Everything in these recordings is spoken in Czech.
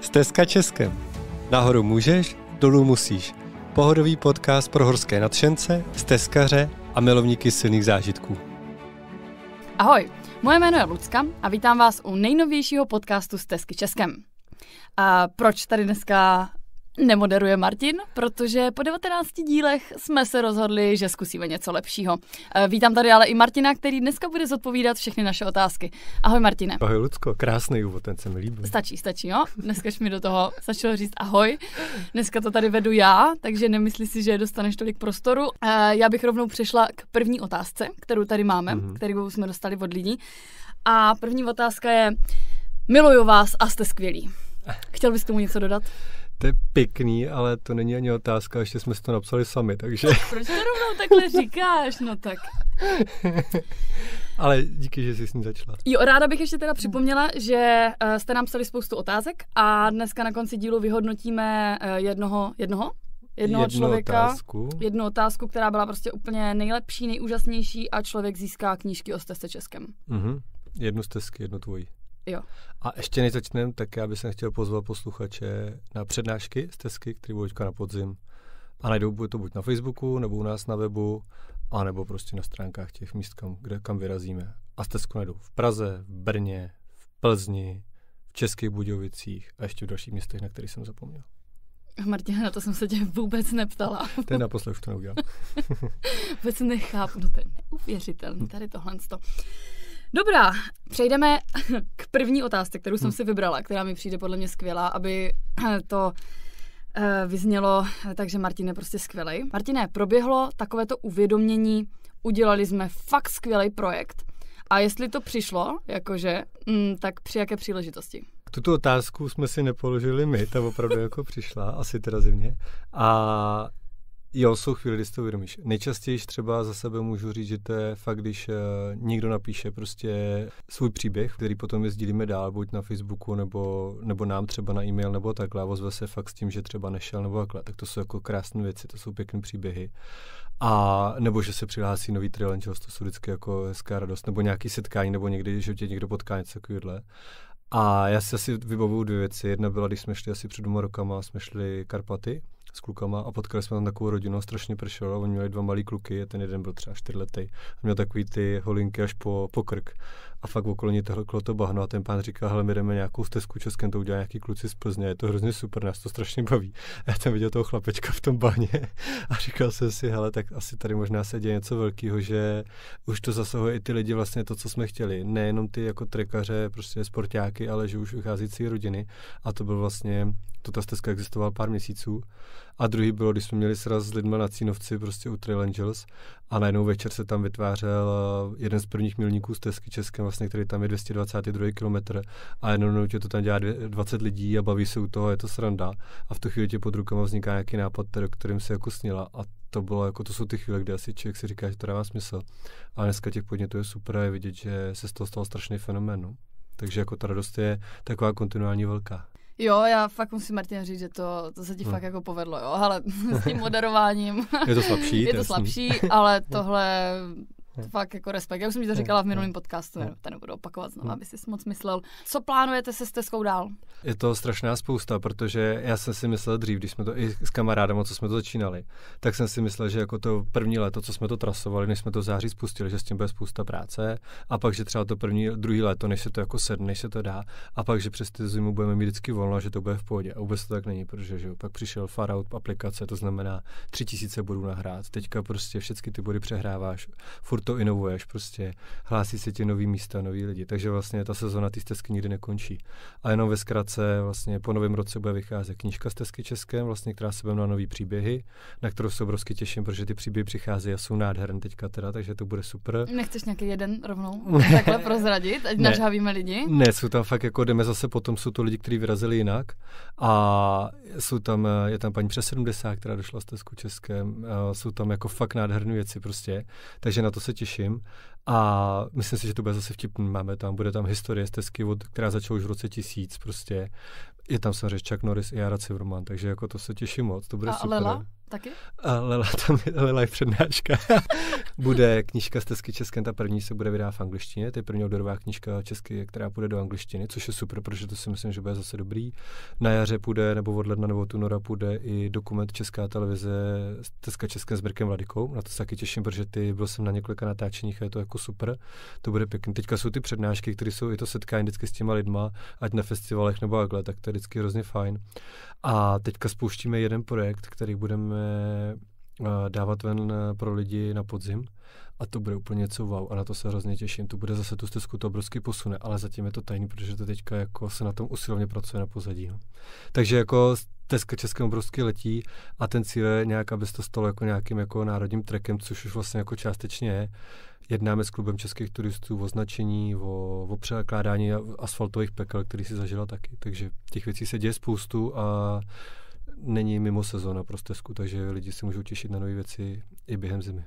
Stezka Českem. Nahoru můžeš, dolů musíš. Pohodový podcast pro horské nadšence, stezkaře a milovníky silných zážitků. Ahoj, moje jméno je Lucka a vítám vás u nejnovějšího podcastu Stezky Českem. A proč tady dneska nemoderuje Martin, protože po 19 dílech jsme se rozhodli, že zkusíme něco lepšího. Eh, vítám tady ale i Martina, který dneska bude zodpovídat všechny naše otázky. Ahoj Martine. Ahoj Lucko, krásný úvod, ten se mi líbí. Stačí, stačí, jo? Dneska mi do toho začalo říct ahoj. Dneska to tady vedu já, takže nemyslí si, že dostaneš tolik prostoru. Eh, já bych rovnou přešla k první otázce, kterou tady máme, mm-hmm. kterou jsme dostali od lidí. A první otázka je, miluju vás a jste skvělí. Eh. Chtěl bys tomu něco dodat? to je pěkný, ale to není ani otázka, ještě jsme si to napsali sami, takže... No, proč to rovnou takhle říkáš? No tak. ale díky, že jsi s ní začala. Jo, ráda bych ještě teda připomněla, že eh, jste nám psali spoustu otázek a dneska na konci dílu vyhodnotíme eh, jednoho, jednoho jednoho jednu člověka, otázku. jednu otázku, která byla prostě úplně nejlepší, nejúžasnější a člověk získá knížky o stezce Českem. Mm-hmm. Jednu stezky, jednu tvojí. Jo. A ještě než začneme, tak já bych chtěl pozvat posluchače na přednášky Tesky, které budou na podzim. A najdou bude to buď na Facebooku, nebo u nás na webu, a nebo prostě na stránkách těch míst, kam, kde, kam vyrazíme. A Tesku najdou v Praze, v Brně, v Plzni, v Českých Budějovicích a ještě v dalších městech, na které jsem zapomněl. Martina, na to jsem se tě vůbec neptala. Ten naposled už to neudělal. vůbec nechápu, no to je neuvěřitelné, tady tohle. Sto. Dobrá, přejdeme k první otázce, kterou jsem hm. si vybrala, která mi přijde podle mě skvělá, aby to eh, vyznělo, takže je prostě skvělej. Martine, proběhlo takovéto uvědomění, udělali jsme fakt skvělý projekt. A jestli to přišlo, jakože, mm, tak při jaké příležitosti? Tuto otázku jsme si nepoložili my, ta opravdu jako přišla, asi teda zimně. A Jo, jsou chvíle, kdy si to uvědomíš. Nejčastěji třeba za sebe můžu říct, že to je fakt, když uh, někdo napíše prostě svůj příběh, který potom je sdílíme dál, buď na Facebooku, nebo, nebo nám třeba na e-mail, nebo takhle, a ozve se fakt s tím, že třeba nešel, nebo takhle. Tak to jsou jako krásné věci, to jsou pěkné příběhy. A nebo že se přihlásí nový trail to jsou vždycky jako hezká radost, nebo nějaký setkání, nebo někdy, že tě někdo potká něco takového. A já si asi vybavuju dvě věci. Jedna byla, když jsme šli asi před dvěma rokama, jsme šli Karpaty, s klukama a potkali jsme tam takovou rodinu, strašně pršelo oni měli dva malý kluky ten jeden byl třeba čtyřletý a měl takový ty holinky až po, po krk a fakt okolo ní tohle to bahno a ten pán říká, hele, my jdeme nějakou stezku českem, to udělá nějaký kluci z Plzně, je to hrozně super, nás to strašně baví. A já tam viděl toho chlapečka v tom bahně a říkal jsem si, hele, tak asi tady možná se děje něco velkého, že už to zasahuje i ty lidi vlastně to, co jsme chtěli. Nejenom ty jako trekaře, prostě sportáky, ale že už ucházící rodiny. A to byl vlastně, to ta stezka existovala pár měsíců a druhý bylo, když jsme měli sraz s lidmi na Cínovci, prostě u Trail Angels, a najednou večer se tam vytvářel eh, jeden z prvních milníků Tesky Českem, vlastně, který tam je 222 km a jednou tě to tam dělá 20 lidí a baví se u toho, je to sranda. A v tu chvíli tě pod rukama vzniká nějaký nápad, o kterým se jako snila. A to bylo jako, to jsou ty chvíle, kdy asi člověk si říká, že to dává smysl. A dneska těch podnětů je super a je vidět, že se z toho stal strašný fenomén. No. Takže jako ta radost je taková kontinuální velká. Jo, já fakt musím Martina říct, že to, to se ti hmm. fakt jako povedlo, jo, ale s tím moderováním je to slabší, je to slabší, ale tohle to hmm. fakt jako respekt. Já už jsem ti to hmm. říkala v hmm. minulém podcastu, ne, to nebudu opakovat znovu, aby si moc myslel. Co plánujete se Teskou dál? Je to strašná spousta, protože já jsem si myslel dřív, když jsme to i s kamarádem, co jsme to začínali, tak jsem si myslel, že jako to první léto, co jsme to trasovali, než jsme to v září spustili, že s tím bude spousta práce a pak, že třeba to první, druhý léto, než se to jako sedne, než se to dá a pak, že přes ty zimu budeme mít vždycky volno, že to bude v pohodě. A vůbec to tak není, protože že pak přišel Farout aplikace, to znamená 3000 bodů nahrát. Teďka prostě všechny ty body přehráváš, furt furt to inovuješ prostě, hlásí se ti nový místa, noví lidi, takže vlastně ta sezona ty stezky nikdy nekončí. A jenom ve zkratce, vlastně po novém roce bude vycházet knížka stezky českém, vlastně, která se na nový příběhy, na kterou se obrovsky těším, protože ty příběhy přicházejí a jsou nádherné teďka teda, takže to bude super. Nechceš nějaký jeden rovnou takhle prozradit, ať nažávíme lidi? Ne, jsou tam fakt jako jdeme zase potom, jsou to lidi, kteří vyrazili jinak a jsou tam, je tam paní přes 70, která došla z Tesku Českém, jsou tam jako fakt nádherné věci prostě, takže na to se se těším. A myslím si, že to bude zase vtipný. Máme tam, bude tam historie z Tesky, od, která začala už v roce tisíc prostě. Je tam samozřejmě Chuck Norris i Jara Civrman, takže jako to se těším moc. To bude a super. Lela? Taky? A Lela tam Lela je přednáška. bude knížka Tesky českem, ta první se bude vydávat v angličtině, to je první outdoorová knížka česky, která půjde do angličtiny, což je super, protože to si myslím, že bude zase dobrý. Na jaře půjde, nebo od ledna, nebo od února půjde i dokument Česká televize Stezka českem s Brkem Vladikou. Na to se taky těším, protože ty byl jsem na několika natáčeních a je to jako super. To bude pěkný. Teďka jsou ty přednášky, které jsou i to setkání vždycky s těma lidma, ať na festivalech nebo takhle, tak to je vždycky hrozně fajn. A teďka spouštíme jeden projekt, který budeme Eh, dávat ven eh, pro lidi na podzim a to bude úplně něco wow a na to se hrozně těším. To bude zase tu stezku to obrovský posune, ale zatím je to tajný, protože to teďka jako se na tom usilovně pracuje na pozadí. No. Takže jako stezka českém obrovsky letí a ten cíl je nějak, aby se to stalo jako nějakým jako národním trekem, což už vlastně jako částečně je. Jednáme s klubem českých turistů o značení, o, o překládání asfaltových pekel, který si zažila taky. Takže těch věcí se děje spoustu a není mimo sezóna pro stezku, takže lidi si můžou těšit na nové věci i během zimy.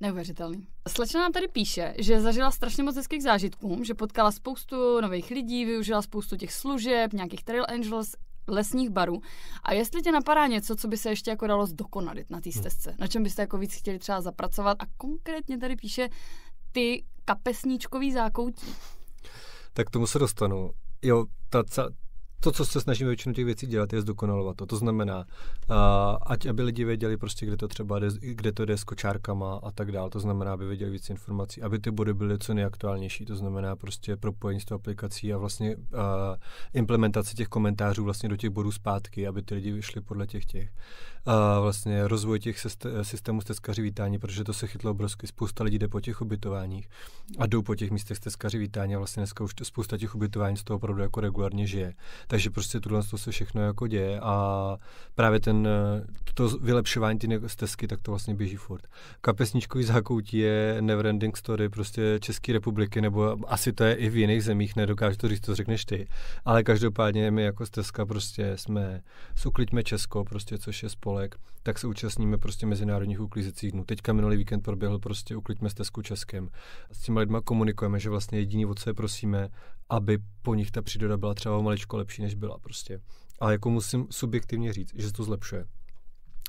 Neuvěřitelný. Slečna nám tady píše, že zažila strašně moc hezkých zážitků, že potkala spoustu nových lidí, využila spoustu těch služeb, nějakých Trail Angels, lesních barů. A jestli tě napadá něco, co by se ještě jako dalo zdokonalit na té hm. stezce, hmm. na čem byste jako víc chtěli třeba zapracovat a konkrétně tady píše ty kapesníčkový zákoutí. Tak tomu se dostanu. Jo, ta, to, co se snažíme většinu těch věcí dělat, je zdokonalovat to. To znamená, uh, ať aby lidi věděli prostě, kde to třeba jde, kde to jde s kočárkama a tak dál. To znamená, aby věděli víc informací, aby ty body byly co nejaktuálnější. To znamená prostě propojení s tou aplikací a vlastně uh, implementace těch komentářů vlastně do těch bodů zpátky, aby ty lidi vyšli podle těch těch. A vlastně rozvoj těch systémů stezkaři vítání, protože to se chytlo obrovsky. Spousta lidí jde po těch ubytováních a jdou po těch místech stezkaři vítání a vlastně dneska už spousta těch ubytování z toho opravdu jako regulárně žije takže prostě tohle to se všechno jako děje a právě ten, eh, to vylepšování ty stezky, tak to vlastně běží furt. Kapesničkový zákoutí je Neverending Story prostě České republiky, nebo asi to je i v jiných zemích, nedokážu to říct, to řekneš ty. Ale každopádně my jako stezka prostě jsme, sukliďme Česko, prostě, což je spolek, tak se účastníme prostě mezinárodních uklízecích dnů. Teďka minulý víkend proběhl prostě uklidme stezku Českem. S těmi lidmi komunikujeme, že vlastně jediný, o co je prosíme, aby po nich ta příroda byla třeba maličko lepší, než byla prostě. A jako musím subjektivně říct, že se to zlepšuje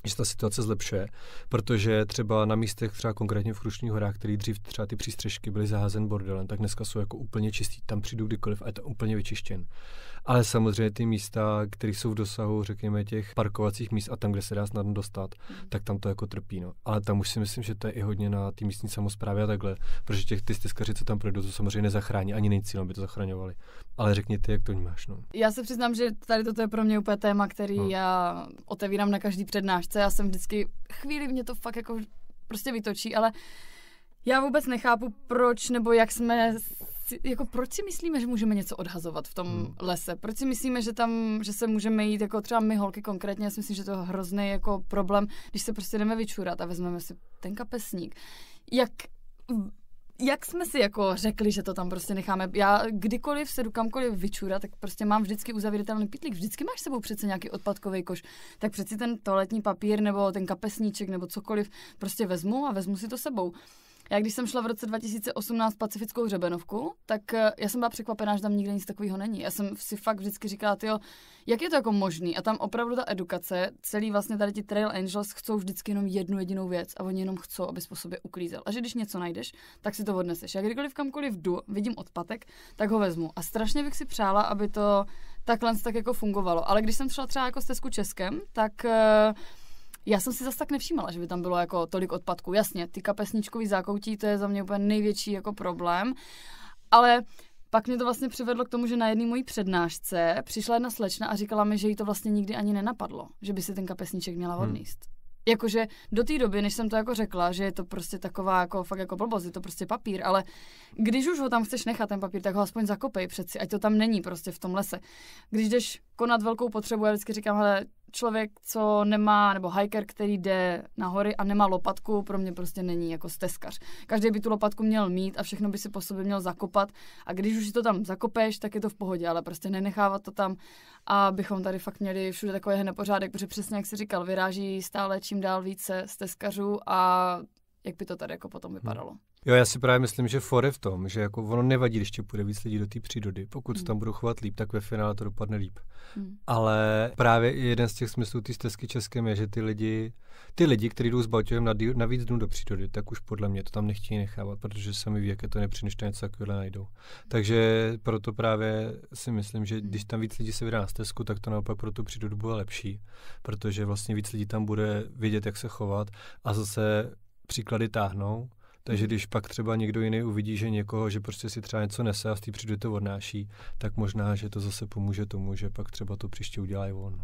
že ta situace zlepšuje, protože třeba na místech třeba konkrétně v Krušních horách, který dřív třeba ty přístřežky byly zaházen bordelem, tak dneska jsou jako úplně čistý, tam přijdu kdykoliv a je to úplně vyčištěn. Ale samozřejmě ty místa, které jsou v dosahu, řekněme, těch parkovacích míst a tam, kde se dá snadno dostat, mm. tak tam to jako trpí. No. Ale tam už si myslím, že to je i hodně na ty místní samozprávy a takhle, protože těch ty stiskaři, co tam projdou, to samozřejmě nezachrání, ani nejcílem by to zachraňovali. Ale řekni ty, jak to vnímáš. No. Já se přiznám, že tady toto je pro mě úplně téma, který no. já otevírám na každý přednášce. Já jsem vždycky, chvíli mě to fakt jako prostě vytočí, ale já vůbec nechápu, proč nebo jak jsme jako proč si myslíme, že můžeme něco odhazovat v tom hmm. lese? Proč si myslíme, že tam, že se můžeme jít, jako třeba my holky konkrétně, já si myslím, že to je hrozný jako problém, když se prostě jdeme vyčurat a vezmeme si ten kapesník. Jak jak jsme si jako řekli, že to tam prostě necháme. Já kdykoliv se jdu kamkoliv vyčura, tak prostě mám vždycky uzavíratelný pitlík. Vždycky máš sebou přece nějaký odpadkový koš. Tak přeci ten toaletní papír nebo ten kapesníček nebo cokoliv prostě vezmu a vezmu si to sebou. Já když jsem šla v roce 2018 pacifickou hřebenovku, tak eh, já jsem byla překvapená, že tam nikde nic takového není. Já jsem si fakt vždycky říkala, jo, jak je to jako možný? A tam opravdu ta edukace, celý vlastně tady ti Trail Angels chcou vždycky jenom jednu jedinou věc a oni jenom chcou, aby po sobě uklízel. A že když něco najdeš, tak si to odneseš. Já kdykoliv kamkoliv jdu, vidím odpatek, tak ho vezmu. A strašně bych si přála, aby to takhle tak jako fungovalo. Ale když jsem šla třeba jako stezku Českem, tak uh, já jsem si zase tak nevšímala, že by tam bylo jako tolik odpadků. Jasně, ty kapesničkový zákoutí, to je za mě úplně největší jako problém, ale pak mě to vlastně přivedlo k tomu, že na jedné mojí přednášce přišla jedna slečna a říkala mi, že jí to vlastně nikdy ani nenapadlo, že by si ten kapesníček měla hmm. odníst. Hmm. Jakože do té doby, než jsem to jako řekla, že je to prostě taková jako fakt jako blbost, je to prostě papír, ale když už ho tam chceš nechat ten papír, tak ho aspoň zakopej přeci, ať to tam není prostě v tom lese. Když jdeš konat velkou potřebu, já vždycky říkám, hele, člověk, co nemá, nebo hiker, který jde na hory a nemá lopatku, pro mě prostě není jako stezkař. Každý by tu lopatku měl mít a všechno by si po sobě měl zakopat a když už si to tam zakopeš, tak je to v pohodě, ale prostě nenechávat to tam a bychom tady fakt měli všude takový nepořádek, protože přesně jak si říkal, vyráží stále čím dál více stezkařů a jak by to tady jako potom vypadalo. Hmm. Jo, já si právě myslím, že fore v tom, že jako ono nevadí, když tě půjde víc lidí do té přírody. Pokud hmm. tam budou chovat líp, tak ve finále to dopadne líp. Hmm. Ale právě jeden z těch smyslů té stezky české je, že ty lidi, ty lidi, kteří jdou s Baťovem na, na víc dnů do přírody, tak už podle mě to tam nechtějí nechávat, protože sami ví, jak to nepřinečné, něco takového najdou. Hmm. Takže proto právě si myslím, že hmm. když tam víc lidí se vydá na stezku, tak to naopak pro tu přírodu bude lepší, protože vlastně víc lidí tam bude vědět, jak se chovat a zase příklady táhnou takže když pak třeba někdo jiný uvidí, že někoho, že prostě si třeba něco nese a z té přijdu to odnáší, tak možná, že to zase pomůže tomu, že pak třeba to příště udělají on.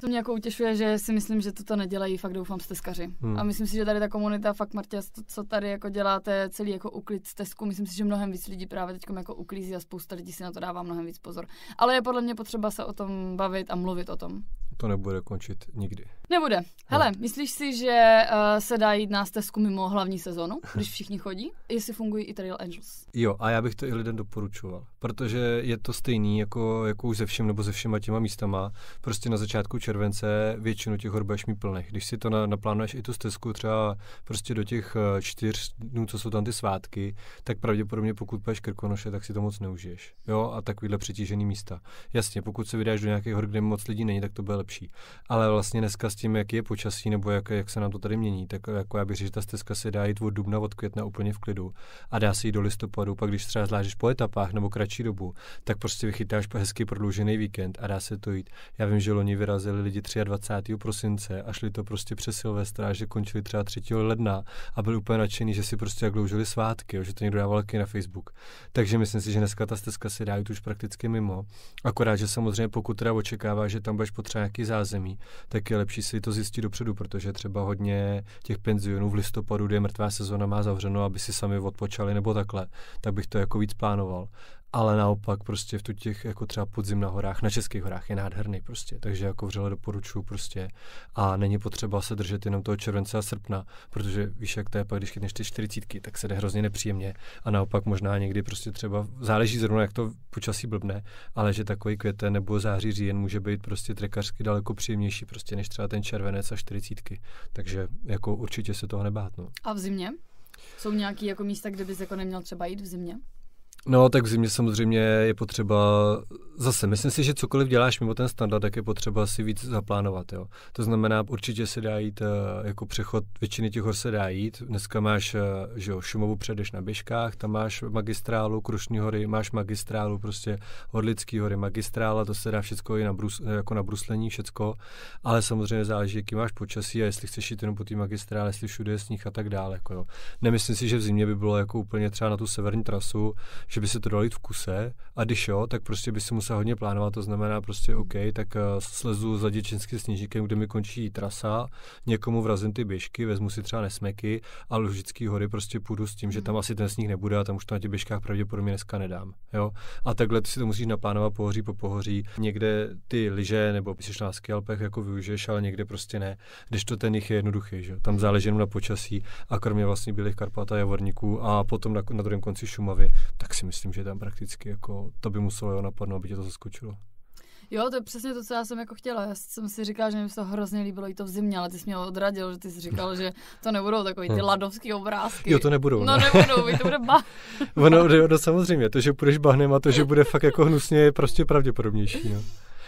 To mě jako utěšuje, že si myslím, že toto nedělají, fakt doufám, steskaři. Hmm. A myslím si, že tady ta komunita, fakt Martě, to, co tady jako děláte, celý jako uklid stezku, myslím si, že mnohem víc lidí právě teď jako uklízí a spousta lidí si na to dává mnohem víc pozor. Ale je podle mě potřeba se o tom bavit a mluvit o tom to nebude končit nikdy. Nebude. Hele, no. myslíš si, že uh, se dá jít na stezku mimo hlavní sezonu, když všichni chodí? Jestli fungují i Trail Angels? Jo, a já bych to i lidem doporučoval, protože je to stejný jako, jako už ze všem nebo ze všema těma místama. Prostě na začátku července většinu těch hor mi mít plných. Když si to na, naplánuješ i tu stezku třeba prostě do těch eh, čtyř dnů, co jsou tam ty svátky, tak pravděpodobně pokud půjdeš krkonoše, tak si to moc neužiješ. Jo, a takovýhle přetížený místa. Jasně, pokud se vydáš do nějakých hor, kde moc lidí není, tak to bude lepší. Ale vlastně dneska s tím, jak je počasí nebo jak, jak se nám to tady mění, tak jako já bych řekl, že ta stezka se dá jít od dubna, od května úplně v klidu a dá se jít do listopadu, pak když třeba zvlášť po etapách nebo kratší dobu, tak prostě vychytáš hezky prodloužený víkend a dá se to jít. Já vím, že loni vyrazili lidi 23. prosince a šli to prostě přes Silvestra, že končili třeba 3. ledna a byli úplně nadšený, že si prostě jak dloužili svátky, že to někdo dával na Facebook. Takže myslím si, že dneska ta stezka se dá jít už prakticky mimo. Akorát, že samozřejmě pokud teda očekává, že tam budeš potřeba nějaký zázemí, tak je lepší si to zjistit dopředu, protože třeba hodně těch penzionů v listopadu, kde je mrtvá sezona, má zavřeno, aby si sami odpočali nebo takhle, tak bych to jako víc plánoval ale naopak prostě v tu těch jako třeba podzim na horách, na Českých horách je nádherný prostě, takže jako vřele doporučuju prostě a není potřeba se držet jenom toho července a srpna, protože víš jak to je pak, když chytneš ty čtyřicítky, tak se jde hrozně nepříjemně a naopak možná někdy prostě třeba, záleží zrovna jak to počasí blbne, ale že takový květen nebo září říjen může být prostě trekařsky daleko příjemnější prostě než třeba ten červenec a čtyřicítky, takže jako určitě se toho nebát. No. A v zimě? Jsou nějaké jako místa, kde bys jako neměl třeba jít v zimě? No, tak v zimě samozřejmě je potřeba, zase myslím si, že cokoliv děláš mimo ten standard, tak je potřeba si víc zaplánovat, jo. To znamená, určitě se dá jít, eh, jako přechod většiny těch hor se dá jít. Dneska máš, eh, že jo, Šumovu předeš na Běžkách, tam máš magistrálu, Krušní hory, máš magistrálu, prostě Horlický hory, magistrála, to se dá všechno i na brus, jako na bruslení, všecko, ale samozřejmě záleží, jaký máš počasí a jestli chceš jít jenom po té magistrále, jestli všude je sníh a tak dále, jako jo. Nemyslím si, že v zimě by bylo jako úplně třeba na tu severní trasu, že by se to dalo jít v kuse a když jo, tak prostě by se musel hodně plánovat, to znamená prostě hmm. OK, tak eh, slezu za děčenským snížíkem, kde mi končí trasa, někomu vrazím ty běžky, vezmu si třeba nesmeky a Lužický hory prostě půjdu s tím, že hmm. tam asi ten sníh nebude a tam už to na těch běžkách pravděpodobně dneska nedám. Jo? A takhle si to musíš naplánovat pohoří po pohoří. Někde ty liže nebo by na Alpech jako využiješ, ale někde prostě ne. Když to ten jich je jednoduchý, že? tam záleží jenom na počasí a kromě vlastně Bílých Karpat a Javorníků a potom na, na druhém konci Šumavy, tak si myslím, že tam prakticky jako to by muselo jo napadnout, aby tě to zaskočilo. Jo, to je přesně to, co já jsem jako chtěla. Já jsem si říkala, že mi se to hrozně líbilo i to v zimě, ale ty jsi mě odradil, že ty jsi říkal, no. že to nebudou takový ty no. ladovský obrázky. Jo, to nebudou. No, no nebudou, to bude bah. ono, no, no, samozřejmě, to, že půjdeš bahnem a to, že bude fakt jako hnusně, je prostě pravděpodobnější. No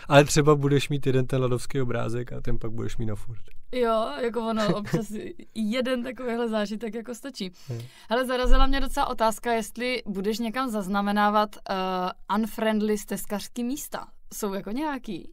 ale třeba budeš mít jeden ten ladovský obrázek a ten pak budeš mít na furt. Jo, jako ono, občas jeden takovýhle zážitek jako stačí. Ale hmm. zarazila mě docela otázka, jestli budeš někam zaznamenávat uh, unfriendly stezkařský místa. Jsou jako nějaký?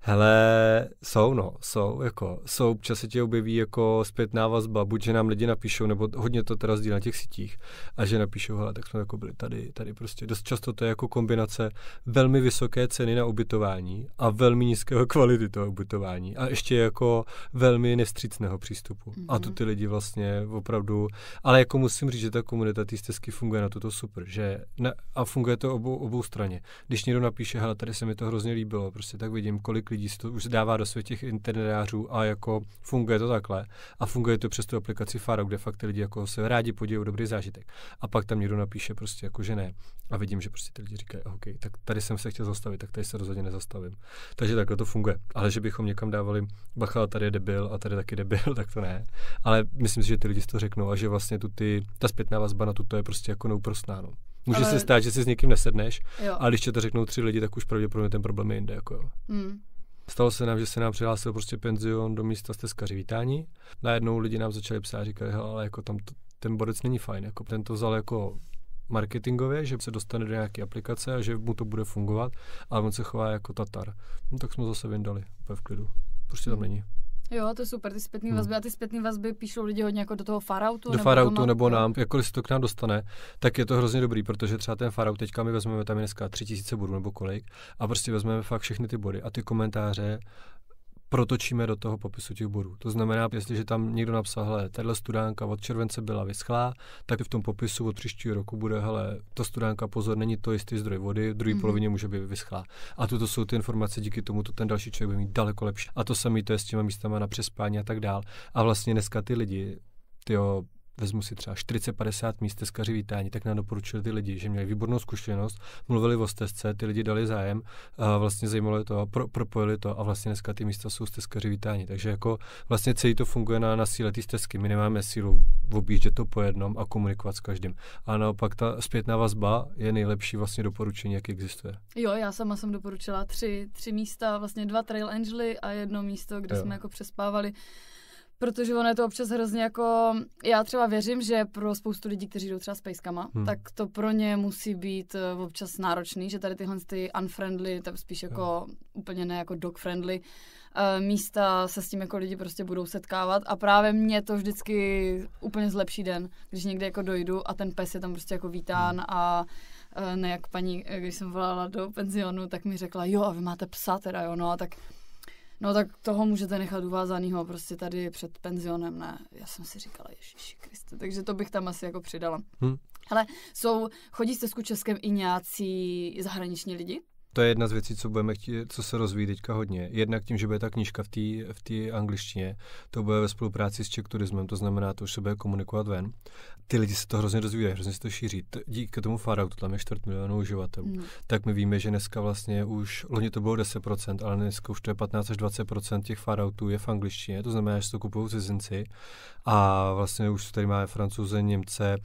Hele, jsou no, jsou, jako, jsou, občas se tě objeví jako zpětná vazba, buď že nám lidi napíšou, nebo hodně to teda sdílí na těch sítích, a že napíšou, hele, tak jsme jako byli tady, tady prostě. Dost často to je jako kombinace velmi vysoké ceny na ubytování a velmi nízkého kvality toho ubytování a ještě jako velmi nevstřícného přístupu. Mm-hmm. A to mhm. ty lidi vlastně opravdu, ale jako musím říct, že ta komunita té stezky funguje na toto super, že na, a funguje to obou, obou straně. Když někdo napíše, hele, tady se mi to hrozně líbilo, prostě tak vidím, kolik kolik lidí si to už dává do světě těch internetářů a jako funguje to takhle. A funguje to přes tu aplikaci Faro, kde fakt ty lidi jako se rádi podívají dobrý zážitek. A pak tam někdo napíše prostě jako, že ne. A vidím, že prostě ty lidi říkají, OK, tak tady jsem se chtěl zastavit, tak tady se rozhodně nezastavím. Takže takhle to funguje. Ale že bychom někam dávali, bacha, tady je debil a tady taky debil, tak to ne. Ale myslím si, že ty lidi to řeknou a že vlastně tu ty, ta zpětná vazba na tuto je prostě jako nouprostná. No. Může ale... se stát, že si s někým nesedneš, jo. ale když to řeknou tři lidi, tak už pravděpodobně ten problém je jinde. Jako jo. Mm. Stalo se nám, že se nám přihlásil prostě penzion do místa stezkaři vítání. Najednou lidi nám začali psát, říkali, hele, ale jako tam to, ten bodec není fajn, jako ten to vzal jako marketingově, že se dostane do nějaké aplikace a že mu to bude fungovat, ale on se chová jako Tatar. No tak jsme zase vyndali úplně v klidu. Prostě tam hmm. není. Jo, to je super, ty zpětné hmm. vazby. Hmm. A ty zpětné vazby píšou lidi hodně jako do toho farautu? Do nebo farautu nebo nám, jakkoliv se to k nám dostane, tak je to hrozně dobrý, protože třeba ten faraut, teďka my vezmeme tam dneska 3000 bodů nebo kolik, a prostě vezmeme fakt všechny ty body a ty komentáře protočíme do toho popisu těch bodů. To znamená, jestliže tam někdo napsal, hele, tahle studánka od července byla vyschlá, tak v tom popisu od příštího roku bude, hele, ta studánka, pozor, není to jistý zdroj vody, v druhé mm-hmm. polovině může být vyschlá. A tuto jsou ty informace, díky tomu to ten další člověk bude mít daleko lepší. A to samé to je s těma místama na přespání a tak dál. A vlastně dneska ty lidi, ty vezmu si třeba 40-50 míst teskaři vítání, tak nám doporučili ty lidi, že měli výbornou zkušenost, mluvili o stezce, ty lidi dali zájem, a vlastně zajímalo je to, pro, propojili to a vlastně dneska ty místa jsou stezkaři vítání. Takže jako vlastně celý to funguje na, na síle té stezky. My nemáme sílu objíždět to po jednom a komunikovat s každým. A naopak ta zpětná vazba je nejlepší vlastně doporučení, jak existuje. Jo, já sama jsem doporučila tři, tři místa, vlastně dva Trail Angely a jedno místo, kde jo. jsme jako přespávali protože ono je to občas hrozně jako, já třeba věřím, že pro spoustu lidí, kteří jdou třeba s pejskama, hmm. tak to pro ně musí být eh, občas náročný, že tady tyhle ty unfriendly, tak spíš jako hmm. úplně ne jako dog friendly, uh, místa se s tím jako lidi prostě budou setkávat a právě mě to vždycky úplně zlepší den, když někde jako dojdu a ten pes je tam prostě jako vítán hmm. a eh, ne jak paní, když jsem volala do penzionu, tak mi řekla, jo a vy máte psa teda, jo, no a tak No tak toho můžete nechat uvázanýho prostě tady před penzionem, ne. Já jsem si říkala, ježiši Kriste, takže to bych tam asi jako přidala. Hmm. Ale jsou, chodí s Českem i nějací zahraniční lidi? to je jedna z věcí, co budeme chtít, co se rozvíjí teďka hodně. Jednak tím, že bude ta knížka v té v angličtině, to bude ve spolupráci s Czech turismem, to znamená, to už se bude komunikovat ven. Ty lidi se to hrozně rozvíjí, hrozně se to šíří. Díky tomu Farautu, tam je čtvrt milionů uživatelů, hmm. tak my víme, že dneska vlastně už, loni to bylo 10%, ale dneska už to je 15 až 20% těch Farautů je v angličtině, to znamená, že to kupují cizinci a vlastně už tady máme francouze, Němce,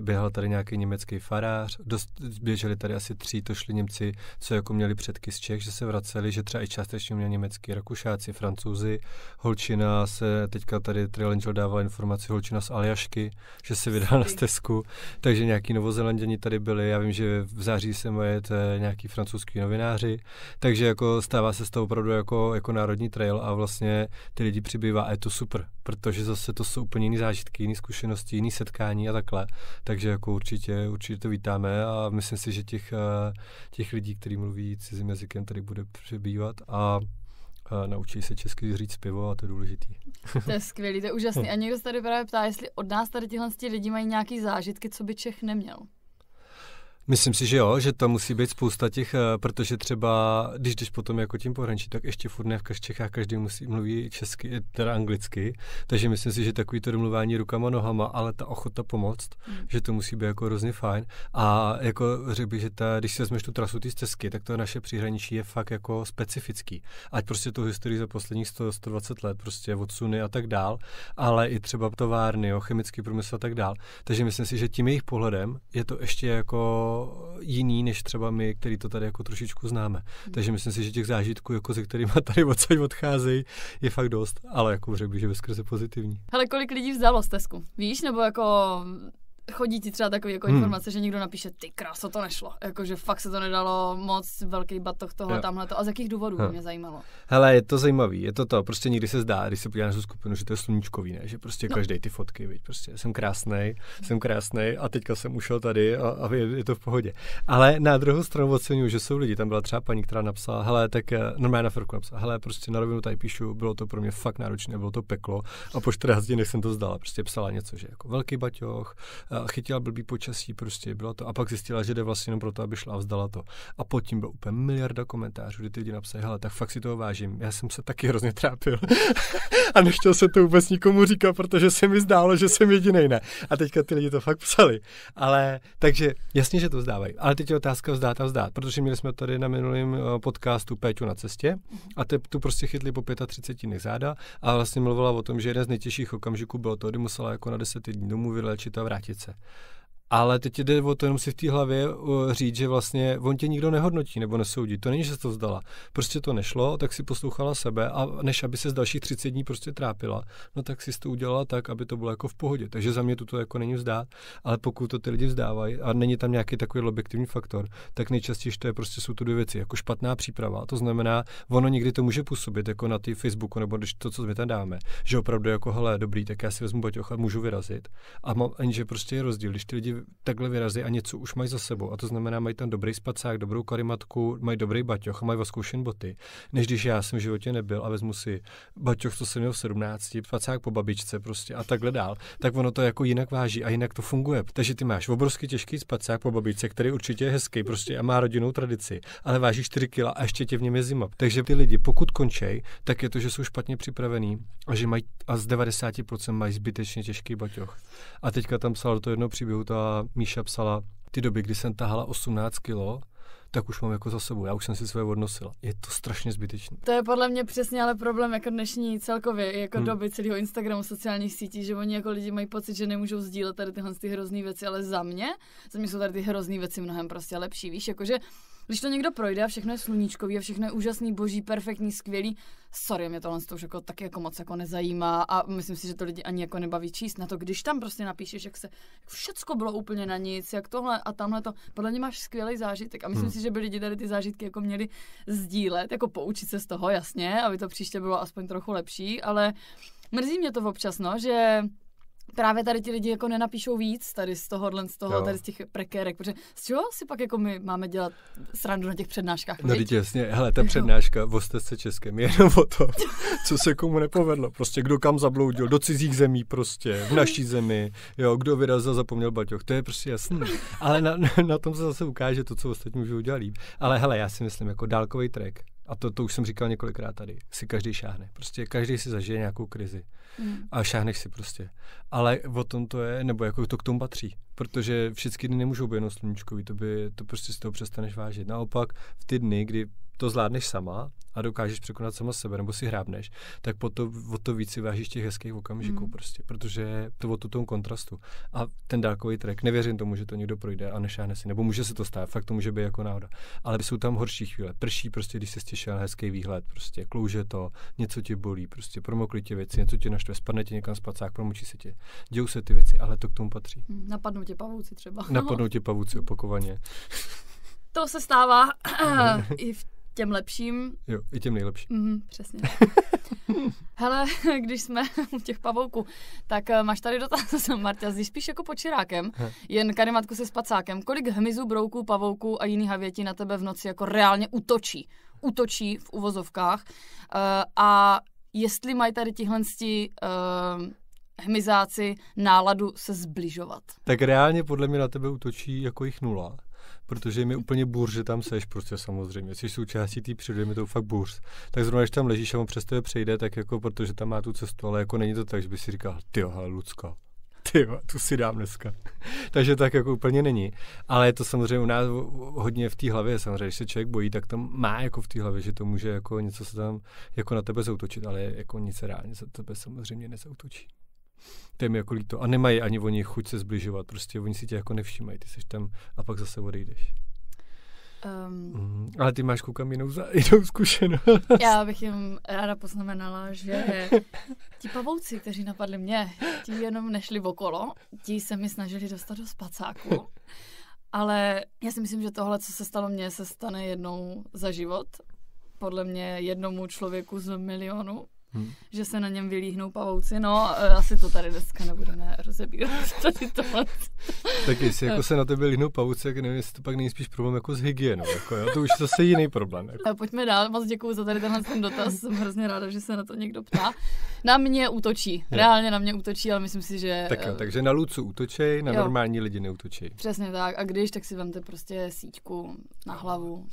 běhal tady nějaký německý farář, dost, běželi tady asi tři, to šli Němci, co jako měli předky z Čech, že se vraceli, že třeba i částečně měli německý, rakušáci, francouzi. Holčina se, teďka tady Trialangel dával informaci, holčina z Aljašky, že se vydala na stezku, takže nějaký novozelanděni tady byli. Já vím, že v září se moje nějaký francouzský novináři, takže jako stává se z toho opravdu jako, jako národní trail a vlastně ty lidi přibývá a je to super protože zase to jsou úplně jiné zážitky, jiné zkušenosti, jiné setkání a takhle. Takže jako určitě, určitě to vítáme a myslím si, že těch, eh, těch lidí, kteří mluví cizím jazykem, tady bude přebývat a eh, naučí se česky říct pivo a to je důležitý. To je skvělý, to je úžasný. A někdo se tady právě ptá, jestli od nás tady tyhle lidi mají nějaký zážitky, co by Čech neměl. Myslím si, že jo, že tam musí být spousta těch, eh, protože třeba, když jdeš potom jako tím pohraničí, tak ještě furt ne v Čechách každý musí mluví česky, eh, teda anglicky, takže myslím si, že takový to domluvání rukama, nohama, ale ta ochota pomoct, mm. že to musí být jako hrozně fajn. A jako řekl bych, že ta, když si vezmeš tu trasu ty stezky, tak to naše příhraničí je fakt jako specifický. Ať prostě tu historii za posledních 100, 120 let, prostě odsuny a tak dál, ale i třeba továrny, jo, chemický průmysl a tak dál. Takže myslím si, že tím jejich pohledem je to ještě jako jiný, než třeba my, který to tady jako trošičku známe. Hmm. Takže myslím si, že těch zážitků, jako se kterými tady odsaď odcházejí, je fakt dost, ale jako řekl bych, že skrze pozitivní. Ale kolik lidí vzdalo stezku? Víš, nebo jako chodí ti třeba takový jako hmm. informace, že někdo napíše, ty kraso, to nešlo. Jakože fakt se to nedalo moc, velký batoh toho, jo. tamhle to. A z jakých důvodů jo. Hm. mě zajímalo? Hele, je to zajímavý, je to to. Prostě někdy se zdá, když se podíváš na tu skupinu, že to je sluníčkový, ne? Že prostě no. každý ty fotky, víš, prostě jsem krásný, jsem krásný a teďka jsem ušel tady a, a je, je, to v pohodě. Ale na druhou stranu oceňuju, že jsou lidi. Tam byla třeba paní, která napsala, hele, tak eh, normálně na Ferku napsala, hele, prostě na rovinu tady píšu, bylo to pro mě fakt náročné, bylo to peklo a po 14 dnech jsem to zdala. Prostě psala něco, že jako velký baťoch, chytila blbý počasí, prostě bylo to. A pak zjistila, že jde vlastně jenom proto, aby šla a vzdala to. A pod tím byla úplně miliarda komentářů, kdy ty lidi napsali, hele, tak fakt si toho vážím. Já jsem se taky hrozně trápil. a nechtěl se to vůbec nikomu říkat, protože se mi zdálo, že jsem jediný ne. A teďka ty lidi to fakt psali. Ale takže jasně, že to vzdávají. Ale teď je otázka vzdát a vzdát, protože měli jsme tady na minulém eh, podcastu Péťu na cestě a te, tu prostě chytli po 35 dnech záda a vlastně mluvila o tom, že jeden z nejtěžších okamžiků bylo to, kdy musela jako na 10 dní domů vylečit a vrátit se presença. Ale teď jde o to jenom si v té hlavě říct, že vlastně on tě nikdo nehodnotí nebo nesoudí. To není, že se to vzdala. Prostě to nešlo, tak si poslouchala sebe a než aby se z dalších 30 dní prostě trápila, no tak si to udělala tak, aby to bylo jako v pohodě. Takže za mě to jako není vzdát, ale pokud to ty lidi vzdávají a není tam nějaký takový objektivní faktor, tak nejčastěji to je prostě jsou to dvě věci, jako špatná příprava. To znamená, ono někdy to může působit jako na ty Facebooku nebo když to, co my tam dáme, že opravdu jako hele, dobrý, tak já si vezmu baťoch a můžu vyrazit. A mám, že prostě je rozdíl, když ty lidi takhle vyrazí a něco už mají za sebou. A to znamená, mají tam dobrý spacák, dobrou karimatku, mají dobrý baťoch, mají vaskoušen boty. Než když já jsem v životě nebyl a vezmu si baťoch, co jsem měl v 17, spacák po babičce prostě a takhle dál, tak ono to jako jinak váží a jinak to funguje. Takže ty máš obrovský těžký spacák po babičce, který určitě je hezký prostě a má rodinnou tradici, ale váží 4 kg a ještě tě v něm je zima. Takže ty lidi, pokud končej, tak je to, že jsou špatně připravený a že mají a z 90% mají zbytečně těžký baťoch. A teďka tam psal do to jedno příběhu ta psala, Míša psala, ty doby, kdy jsem tahala 18 kilo, tak už mám jako za sebou, já už jsem si svoje odnosila. Je to strašně zbytečné. To je podle mě přesně ale problém jako dnešní celkově, jako hmm. doby celého Instagramu, sociálních sítí, že oni jako lidi mají pocit, že nemůžou sdílet tady tyhle ty hrozné věci, ale za mě, za mě jsou tady ty hrozné věci mnohem prostě lepší, víš, jakože když to někdo projde a všechno je sluníčkový a všechno je úžasný, boží, perfektní, skvělý, sorry, mě tohle to už jako taky jako moc jako nezajímá a myslím si, že to lidi ani jako nebaví číst na to, když tam prostě napíšeš, jak se jak všecko bylo úplně na nic, jak tohle a tamhle to, podle mě máš skvělý zážitek a myslím hmm. si, že by lidi tady ty zážitky jako měli sdílet, jako poučit se z toho, jasně, aby to příště bylo aspoň trochu lepší, ale mrzí mě to občas, no, že právě tady ti lidi jako nenapíšou víc tady z toho, z toho, jo. tady z těch prekérek, protože z čeho si pak jako my máme dělat srandu na těch přednáškách? No teď jasně, hele, ta přednáška v Ostece Českém je jenom o to, co se komu nepovedlo. Prostě kdo kam zabloudil, do cizích zemí prostě, v naší zemi, jo, kdo vyrazil, zapomněl baťoch, to je prostě jasné. Ale na, na, na tom se zase ukáže to, co ostatní můžou udělat líp. Ale hele, já si myslím, jako dálkový trek, a to, to už jsem říkal několikrát tady, si každý šáhne. Prostě každý si zažije nějakou krizi mm. a šáhneš si prostě. Ale o tom to je, nebo jako to k tomu patří, protože všechny dny nemůžou být jenom sluníčkový, to, by, to prostě z toho přestaneš vážit. Naopak v ty dny, kdy to zvládneš sama a dokážeš překonat sama sebe, nebo si hrábneš, tak po to, o to víc si vážíš těch hezkých okamžiků mm. prostě, protože to o to tom kontrastu. A ten dálkový trek, nevěřím tomu, že to někdo projde a nešáhne si, nebo může se to stát, fakt to může být jako náhoda. Ale jsou tam horší chvíle, prší prostě, když se stěšil hezký výhled, prostě klouže to, něco ti bolí, prostě promokly ti věci, něco ti naštve, spadne ti někam spacák, promočí se ti. Dějou se ty věci, ale to k tomu patří. Mm, napadnou tě pavouci třeba. Napadnou tě pavouci opakovaně. To se stává i v těm lepším. Jo, i těm nejlepším. Mm, přesně. Hele, když jsme u těch pavouků, tak eh, máš tady dotaz, Marta, zjíš spíš jako počirákem, He. jen karimatku se spacákem. Kolik hmyzu, brouků, pavouků a jiných havětí na tebe v noci jako reálně utočí utočí v uvozovkách. Uh, a jestli mají tady tihle uh, eh, hmyzáci náladu se zbližovat? Tak reálně podle mě na tebe útočí jako jich nula protože mi úplně bůř, že tam seš prostě samozřejmě. Jsi součástí té přírody, mi to fakt bůř. Tak zrovna, když tam ležíš a on přes tebe přejde, tak jako protože tam má tu cestu, ale jako není to tak, že by si říkal, ty ale Lucka, ty tu si dám dneska. Takže tak jako úplně není. Ale je to samozřejmě u nás hodně v té hlavě, samozřejmě, když se člověk bojí, tak to má jako v té hlavě, že to může jako něco se tam jako na tebe zautočit, ale jako nic reálně se tebe samozřejmě nezautočí to je mi jako líto. A nemají ani oni chuť se zbližovat, prostě oni si tě jako nevšímají, ty jsi tam a pak zase odejdeš. Um, mm, ale ty máš koukám jinou, za, jinou zkušenost. Já bych jim ráda poznamenala, že ti pavouci, kteří napadli mě, ti jenom nešli okolo, ti se mi snažili dostat do spacáku. Ale já si myslím, že tohle, co se stalo mně, se stane jednou za život. Podle mě jednomu člověku z milionu hmm. že se na něm vylíhnou pavouci. No, eh, asi to tady dneska nebudeme rozebírat. Tady tohle. tak jestli jako eh. se na tebe líhnou pavouci, jak nevím, jestli to pak nejspíš problém jako s hygienou. Jako, jo? To už je zase jiný problém. Jako. pojďme dál, moc děkuji za tady tenhle ten dotaz. Jsem hrozně ráda, že se na to někdo ptá. Na mě útočí. Reálně na mě útočí, ale myslím si, že... Tak jo, eh, takže na Lucu útočej, na jo. normální lidi neútočí. Přesně tak. A když, tak si vemte prostě síťku na hlavu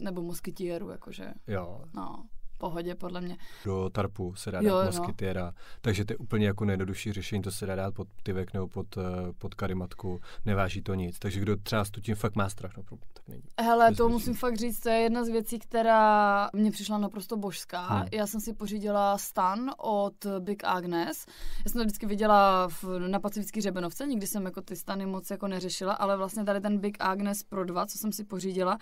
nebo moskytíru, jakože. Jo. No pohodě, podle mě. Do tarpu se dá dát moskytěra, no. takže to je úplně jako nejjednodušší řešení, to se dá dát pod tyvek nebo pod, eh, pod karimatku, neváží to nic. Takže kdo třeba s tím fakt má strach, no, tak není. Hele, to musím fakt říct, to je jedna z věcí, která mě přišla naprosto božská. Hmm. Já jsem si pořídila stan od Big Agnes. Já jsem to vždycky viděla v, na pacifický řebenovce, nikdy jsem jako ty stany moc jako neřešila, ale vlastně tady ten Big Agnes Pro dva, co jsem si pořídila,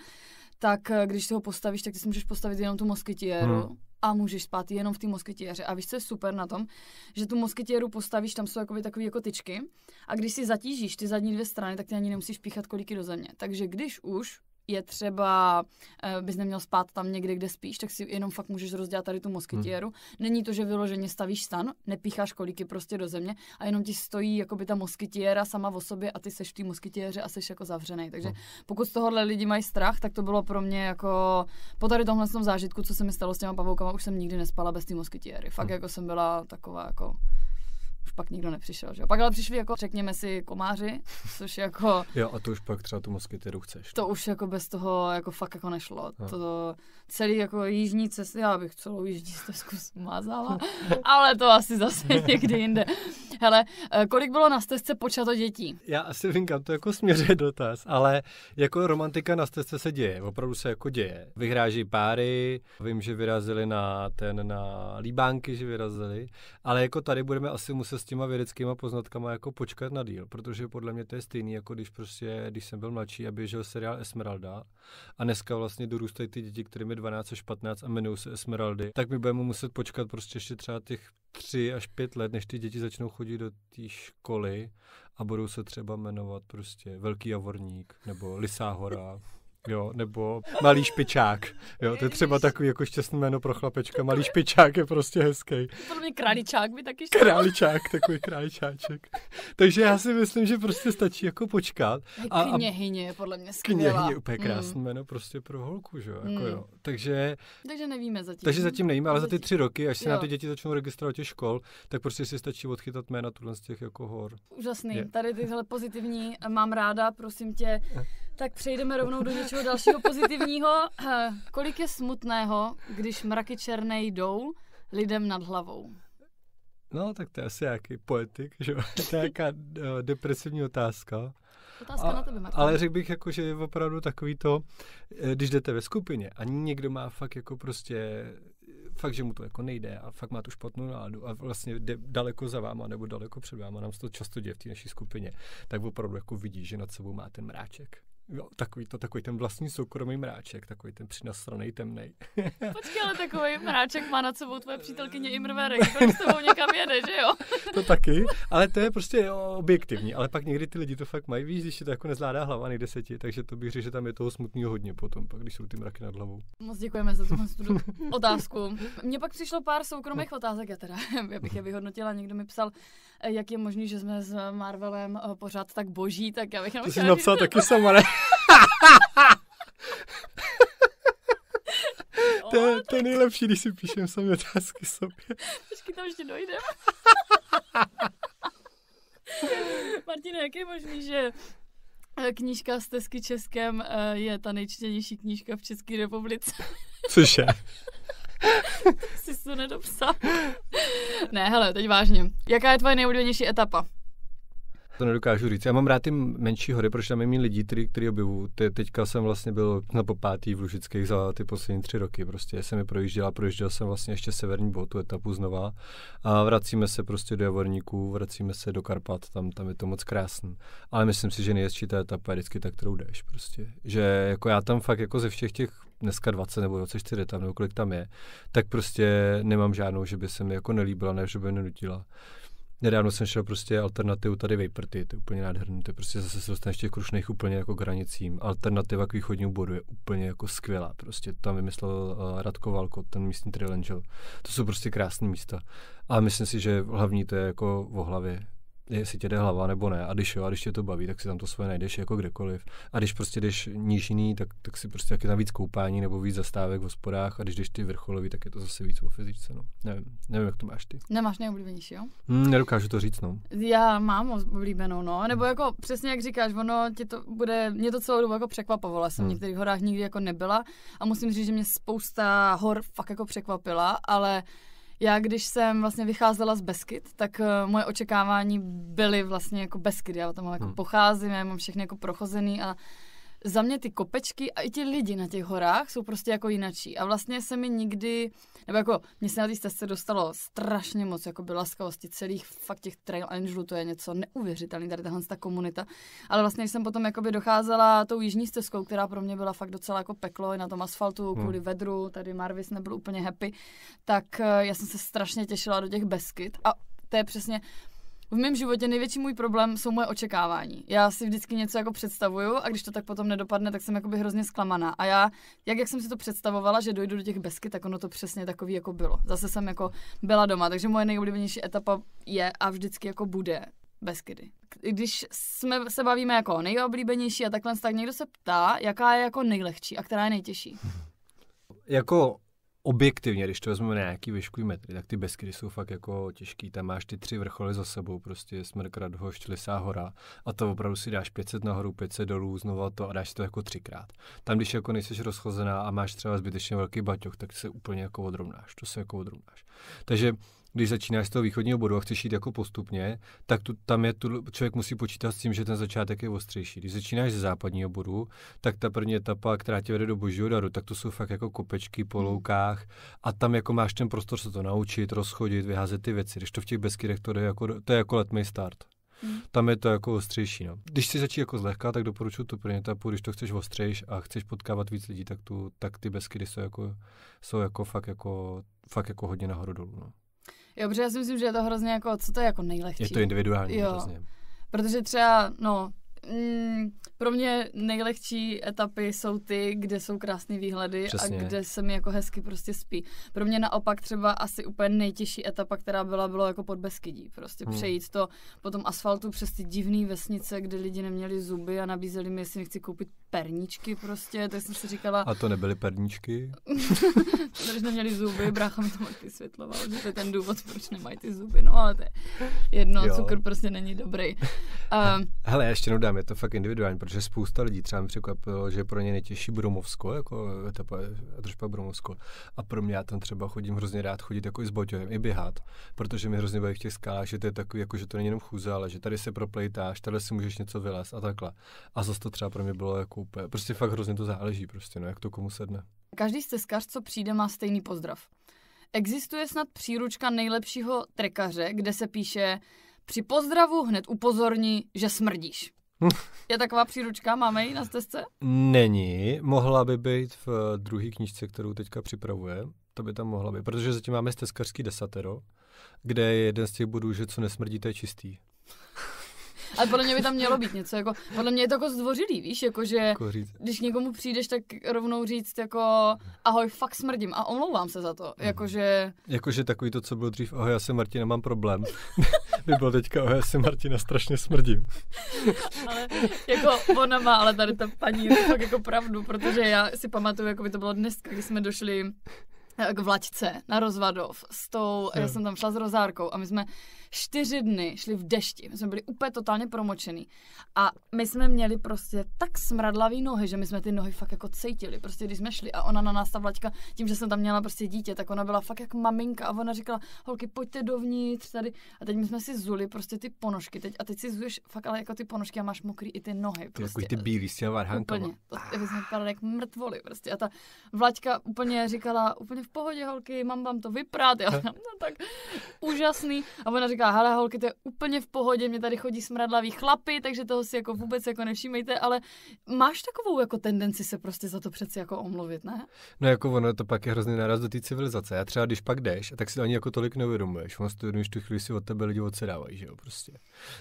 tak eh, když si ho postavíš, tak ty si můžeš postavit jenom tu moskytiéru. Hmm a můžeš spát jenom v té moskytěře. A víš, co je super na tom, že tu moskytěru postavíš, tam jsou jakoby takové jako tyčky a když si zatížíš ty zadní dvě strany, tak ty ani nemusíš píchat kolíky do země. Takže když už je třeba, eh, bys neměl spát tam někde, kde spíš, tak si jenom fakt můžeš rozdělat tady tu moskytiéru. Hmm. Není to, že vyloženě stavíš stan, nepícháš kolíky prostě do země a jenom ti stojí jakoby ta moskytiéra sama o sobě a ty seš v té moskytiéře a seš jako zavřený. Takže hmm. pokud z tohohle lidi mají strach, tak to bylo pro mě jako po tady tomhle tom zážitku, co se mi stalo s těma pavoukama, už jsem nikdy nespala bez té moskytiéry. Fakt hmm. jako jsem byla taková jako už pak nikdo nepřišel, že jo. Pak ale přišli jako, řekněme si, komáři, což jako... jo, a to už pak třeba tu moskyteru chceš. To už jako bez toho jako fakt jako nešlo. No. To celý jako jižní cesty, já bych celou jižní stezku smazala, ale to asi zase někdy jinde. Hele, eh, kolik bylo na stezce počato dětí? Já asi vím, kam to jako směřuje dotaz, ale jako romantika na stezce se děje, opravdu se jako děje. Vyhráží páry, vím, že vyrazili na ten, na líbánky, že vyrazili, ale jako tady budeme asi muset se s těma vědeckýma poznatkama jako počkat na díl, protože podle mě to je stejný, jako když prostě, když jsem byl mladší a běžel seriál Esmeralda a dneska vlastně dorůstají ty děti, kterým je 12 až 15 a jmenují se Esmeraldy, tak my budeme muset počkat prostě ještě třeba těch 3 až 5 let, než ty děti začnou chodit do té školy a budou se třeba jmenovat prostě Velký javorník nebo Lisá hora jo, nebo malý špičák, jo, to je třeba takový jako šťastné jméno pro chlapečka, malý špičák je prostě hezký. Podle mě králičák by taky šlo. Králičák, takový králičáček. Takže já si myslím, že prostě stačí jako počkat. A, kněhyně je podle mě skvělá. Kněhyně je úplně krásné mm. jméno prostě pro holku, že jo, jako mm. jo. Takže, takže nevíme zatím. Takže zatím nevíme, ale za ty tři roky, až se na ty děti začnou registrovat těch škol, tak prostě si stačí odchytat jména tuhle z těch jako hor. Úžasný, je. tady tyhle pozitivní mám ráda, prosím tě. Eh. Tak přejdeme rovnou do něčeho dalšího pozitivního. Eh, kolik je smutného, když mraky černé jdou lidem nad hlavou? No, tak to je asi nějaký poetik, že To je nějaká eh, depresivní otázka. Otázka a, na tebe, Martin. Ale řekl bych, jako, že je opravdu takový to, eh, když jdete ve skupině a někdo má fakt jako prostě, fakt, že mu to jako nejde a fakt má tu špatnou náladu a vlastně jde daleko za váma nebo daleko před váma, nám se to často děje v té naší skupině, tak opravdu jako vidí, že nad sebou má ten mráček takový, to, takový ten vlastní soukromý mráček, takový ten přinasranej temnej. Počkej, ale takový mráček má nad sebou tvoje přítelkyně Imrverek, když s tebou někam jede, že jo? to taky, ale to je prostě objektivní, ale pak někdy ty lidi to fakt mají, víš, když je to jako nezvládá hlava se deseti, takže to bych řekl, že tam je toho smutného hodně potom, pak když jsou ty mraky nad hlavou. Moc děkujeme za tu otázku. Mně pak přišlo pár soukromých no. otázek, já teda, já bych je vyhodnotila, někdo mi psal, jak je možný, že jsme s Marvelem eh, pořád tak boží, tak já bych To jsi napsala taky sama, ne? to, je, to je nejlepší, když si píšem sami otázky sobě. Počkej, tam ještě dojdem. Martina, jak je možný, že eh, knížka tesky Českem eh, je ta nejčtenější knížka v České republice? je? Jsi to nedopsal. ne, hele, teď vážně. Jaká je tvoje nejoblíbenější etapa? To nedokážu říct. Já mám rád ty menší hory, protože tam je méně lidí, který, který objevu. Te, teďka jsem vlastně byl na popátý v Lužických za ty poslední tři roky. Prostě jsem je projížděl a projížděl jsem vlastně ještě severní bod, tu etapu znova. A vracíme se prostě do Javorníků, vracíme se do Karpat, tam, tam je to moc krásné. Ale myslím si, že nejhezčí ta etapa je vždycky tak, kterou jdeš prostě. Že jako já tam fakt jako ze všech těch dneska 20 nebo 24 tam, nebo kolik tam je, tak prostě nemám žádnou, že by se mi jako nelíbila, než by mě nenutila. Nedávno jsem šel prostě alternativu tady Vaperty, to je úplně nádherný, to je prostě zase se dostaneš těch krušných úplně jako k hranicím. Alternativa k východnímu bodu je úplně jako skvělá, prostě tam vymyslel uh, Radko Valko, ten místní trail angel. To jsou prostě krásné místa. A myslím si, že hlavní to je jako v hlavě, jestli tě jde hlava nebo ne. A když jo, a když tě to baví, tak si tam to svoje najdeš jako kdekoliv. A když prostě jdeš níž tak, tak si prostě taky tam víc koupání nebo víc zastávek v hospodách. A když jdeš ty vrcholový, tak je to zase víc o fyzice. No. Nevím, nevím, jak to máš ty. Nemáš nejoblíbenější, jo? Hmm, nedokážu to říct, no. Já mám oblíbenou, no. Nebo jako přesně jak říkáš, ono tě to bude, mě to celou dobu jako překvapovalo. Já jsem hmm. v některých horách nikdy jako nebyla a musím říct, že mě spousta hor fakt jako překvapila, ale já, když jsem vlastně vycházela z Beskyt, tak uh, moje očekávání byly vlastně jako Beskyt. Já tam jako hmm. pocházím, já mám všechny jako prochozený a za mě ty kopečky a i ti lidi na těch horách jsou prostě jako jinačí. A vlastně se mi nikdy, nebo jako mě se na té stezce dostalo strašně moc jako by laskavosti celých fakt těch trail angelů, to je něco neuvěřitelný, tady tahle ta komunita. Ale vlastně, když jsem potom jakoby docházela tou jižní stezkou, která pro mě byla fakt docela jako peklo na tom asfaltu hmm. kvůli hmm. vedru, tady Marvis nebyl úplně happy, tak eh, já jsem se strašně těšila do těch Beskyt a to je přesně v mém životě největší můj problém jsou moje očekávání. Já si vždycky něco jako představuju a když to tak potom nedopadne, tak jsem jakoby hrozně zklamaná. A já, jak, jak jsem si to představovala, že dojdu do těch besky, tak ono to přesně takový jako bylo. Zase jsem jako byla doma, takže moje nejoblíbenější etapa je a vždycky jako bude Beskydy. Když jsme se bavíme jako nejoblíbenější a takhle, tak někdo se ptá, jaká je jako nejlehčí a která je nejtěžší. Jako objektivně, když to vezmeme na nějaký výškový metry, tak ty Beskydy jsou fakt jako těžký. Tam máš ty tři vrcholy za sebou, prostě Smrkrad, hošť, lisá hora a to opravdu si dáš 500 nahoru, 500 dolů, znova to a dáš si to jako třikrát. Tam, když jako nejseš rozchozená a máš třeba zbytečně velký baťoch, tak se úplně jako odrovnáš, to se jako odrovnáš. Takže když začínáš z toho východního bodu a chceš jít jako postupně, tak tu, tam je tu, člověk musí počítat s tím, že ten začátek je ostřejší. Když začínáš ze západního bodu, tak ta první etapa, která tě vede do božího daru, tak to jsou fakt jako kopečky po hmm. loukách a tam jako máš ten prostor se to naučit, rozchodit, vyházet ty věci. Když to v těch beskydech to, jako, to je jako letmý start. Hmm. Tam je to jako ostřejší. No. Když si začít jako zlehka, tak doporučuji tu první etapu, když to chceš ostřejš a chceš potkávat víc lidí, tak, tu, tak ty beskydy jsou jako, jsou jako fakt jako, fakt jako hodně nahoru dolů. No. Jo, protože já si myslím, že je to hrozně jako, co to je jako nejlehčí. Je to individuální jo. hrozně. Protože třeba, no, Mm, pro mě nejlehčí etapy jsou ty, kde jsou krásné výhledy Přesně. a kde se mi jako hezky prostě spí. Pro mě naopak třeba asi úplně nejtěžší etapa, která byla, bylo jako pod Beskydí. Prostě hmm. přejít to po tom asfaltu přes ty divné vesnice, kde lidi neměli zuby a nabízeli mi, jestli nechci koupit perníčky prostě, tak jsem si říkala... A to nebyly perníčky? Protože neměli zuby, brácha mi to světloval, že to je ten důvod, proč nemají ty zuby, no ale to je jedno, jo. cukr prostě není dobrý. Um, Hele, ještě jednou dám říkám, je to fakt individuální, protože spousta lidí třeba mi překvapilo, že pro ně nejtěžší Bromovsko, jako etapa, trošku Bromovsko. A pro mě já tam třeba chodím hrozně rád chodit jako i s Boťovem, i běhat, protože mi hrozně baví v těch skálách, že to je takový, jako že to není jenom chůze, ale že tady se proplejtáš, tady si můžeš něco vylézt a takhle. A zase to třeba pro mě bylo jako úplně, prostě fakt hrozně to záleží, prostě, no, jak to komu sedne. Každý stezkař, co přijde, má stejný pozdrav. Existuje snad příručka nejlepšího trekaře, kde se píše, při pozdravu hned upozorni, že smrdíš. Je taková příručka, máme ji na stezce? Není, mohla by být v eh, druhé knižce, kterou teďka připravuje, to by tam mohla být, protože zatím máme stezkařský desatero, kde je jeden z těch bodů, že co nesmrdíte je čistý. Ale podle mě by tam mělo být něco, jako, podle mě je to jako zdvořilý, víš, jako že jako když někomu přijdeš, tak rovnou říct jako ahoj, fakt smrdím a omlouvám se za to, mhm. jakože... Jakože takový to, co bylo dřív, ahoj, já jsem Martina, mám problém, by bylo teďka, ahoj, já jsem Martina, strašně smrdím. ale jako ona má, ale tady ta paní je fakt jako pravdu, protože já si pamatuju, jako by to bylo dneska, když jsme došli eh, k vlačce na Rozvadov s tou, já jsem tam šla s Rozárkou a my jsme čtyři dny šli v dešti, my jsme byli úplně totálně promočený a my jsme měli prostě tak smradlavý nohy, že my jsme ty nohy fakt jako cítili, prostě když jsme šli a ona na nás ta vlaďka, tím, že jsem tam měla prostě dítě, tak ona byla fakt jak maminka a ona říkala, holky, pojďte dovnitř tady a teď my jsme si zuli prostě ty ponožky teď a teď si zuješ fakt ale jako ty ponožky a máš mokrý i ty nohy. Jako prostě. Jako ty bílý s těma Úplně, to, jsme ah. jak mrtvoli prostě a ta vlačka úplně říkala, úplně v pohodě holky, mám vám to vyprát, já no, tak úžasný a ona říkala, říká, hele holky, to je úplně v pohodě, mě tady chodí smradlavý chlapy, takže toho si jako vůbec jako nevšímejte, ale máš takovou jako tendenci se prostě za to přeci jako omluvit, ne? No jako ono to pak je hrozný náraz do té civilizace. Já třeba když pak jdeš, tak si to ani jako tolik neuvědomuješ. Ono si to tu chvíli si od tebe lidi odsedávají, že jo, prostě.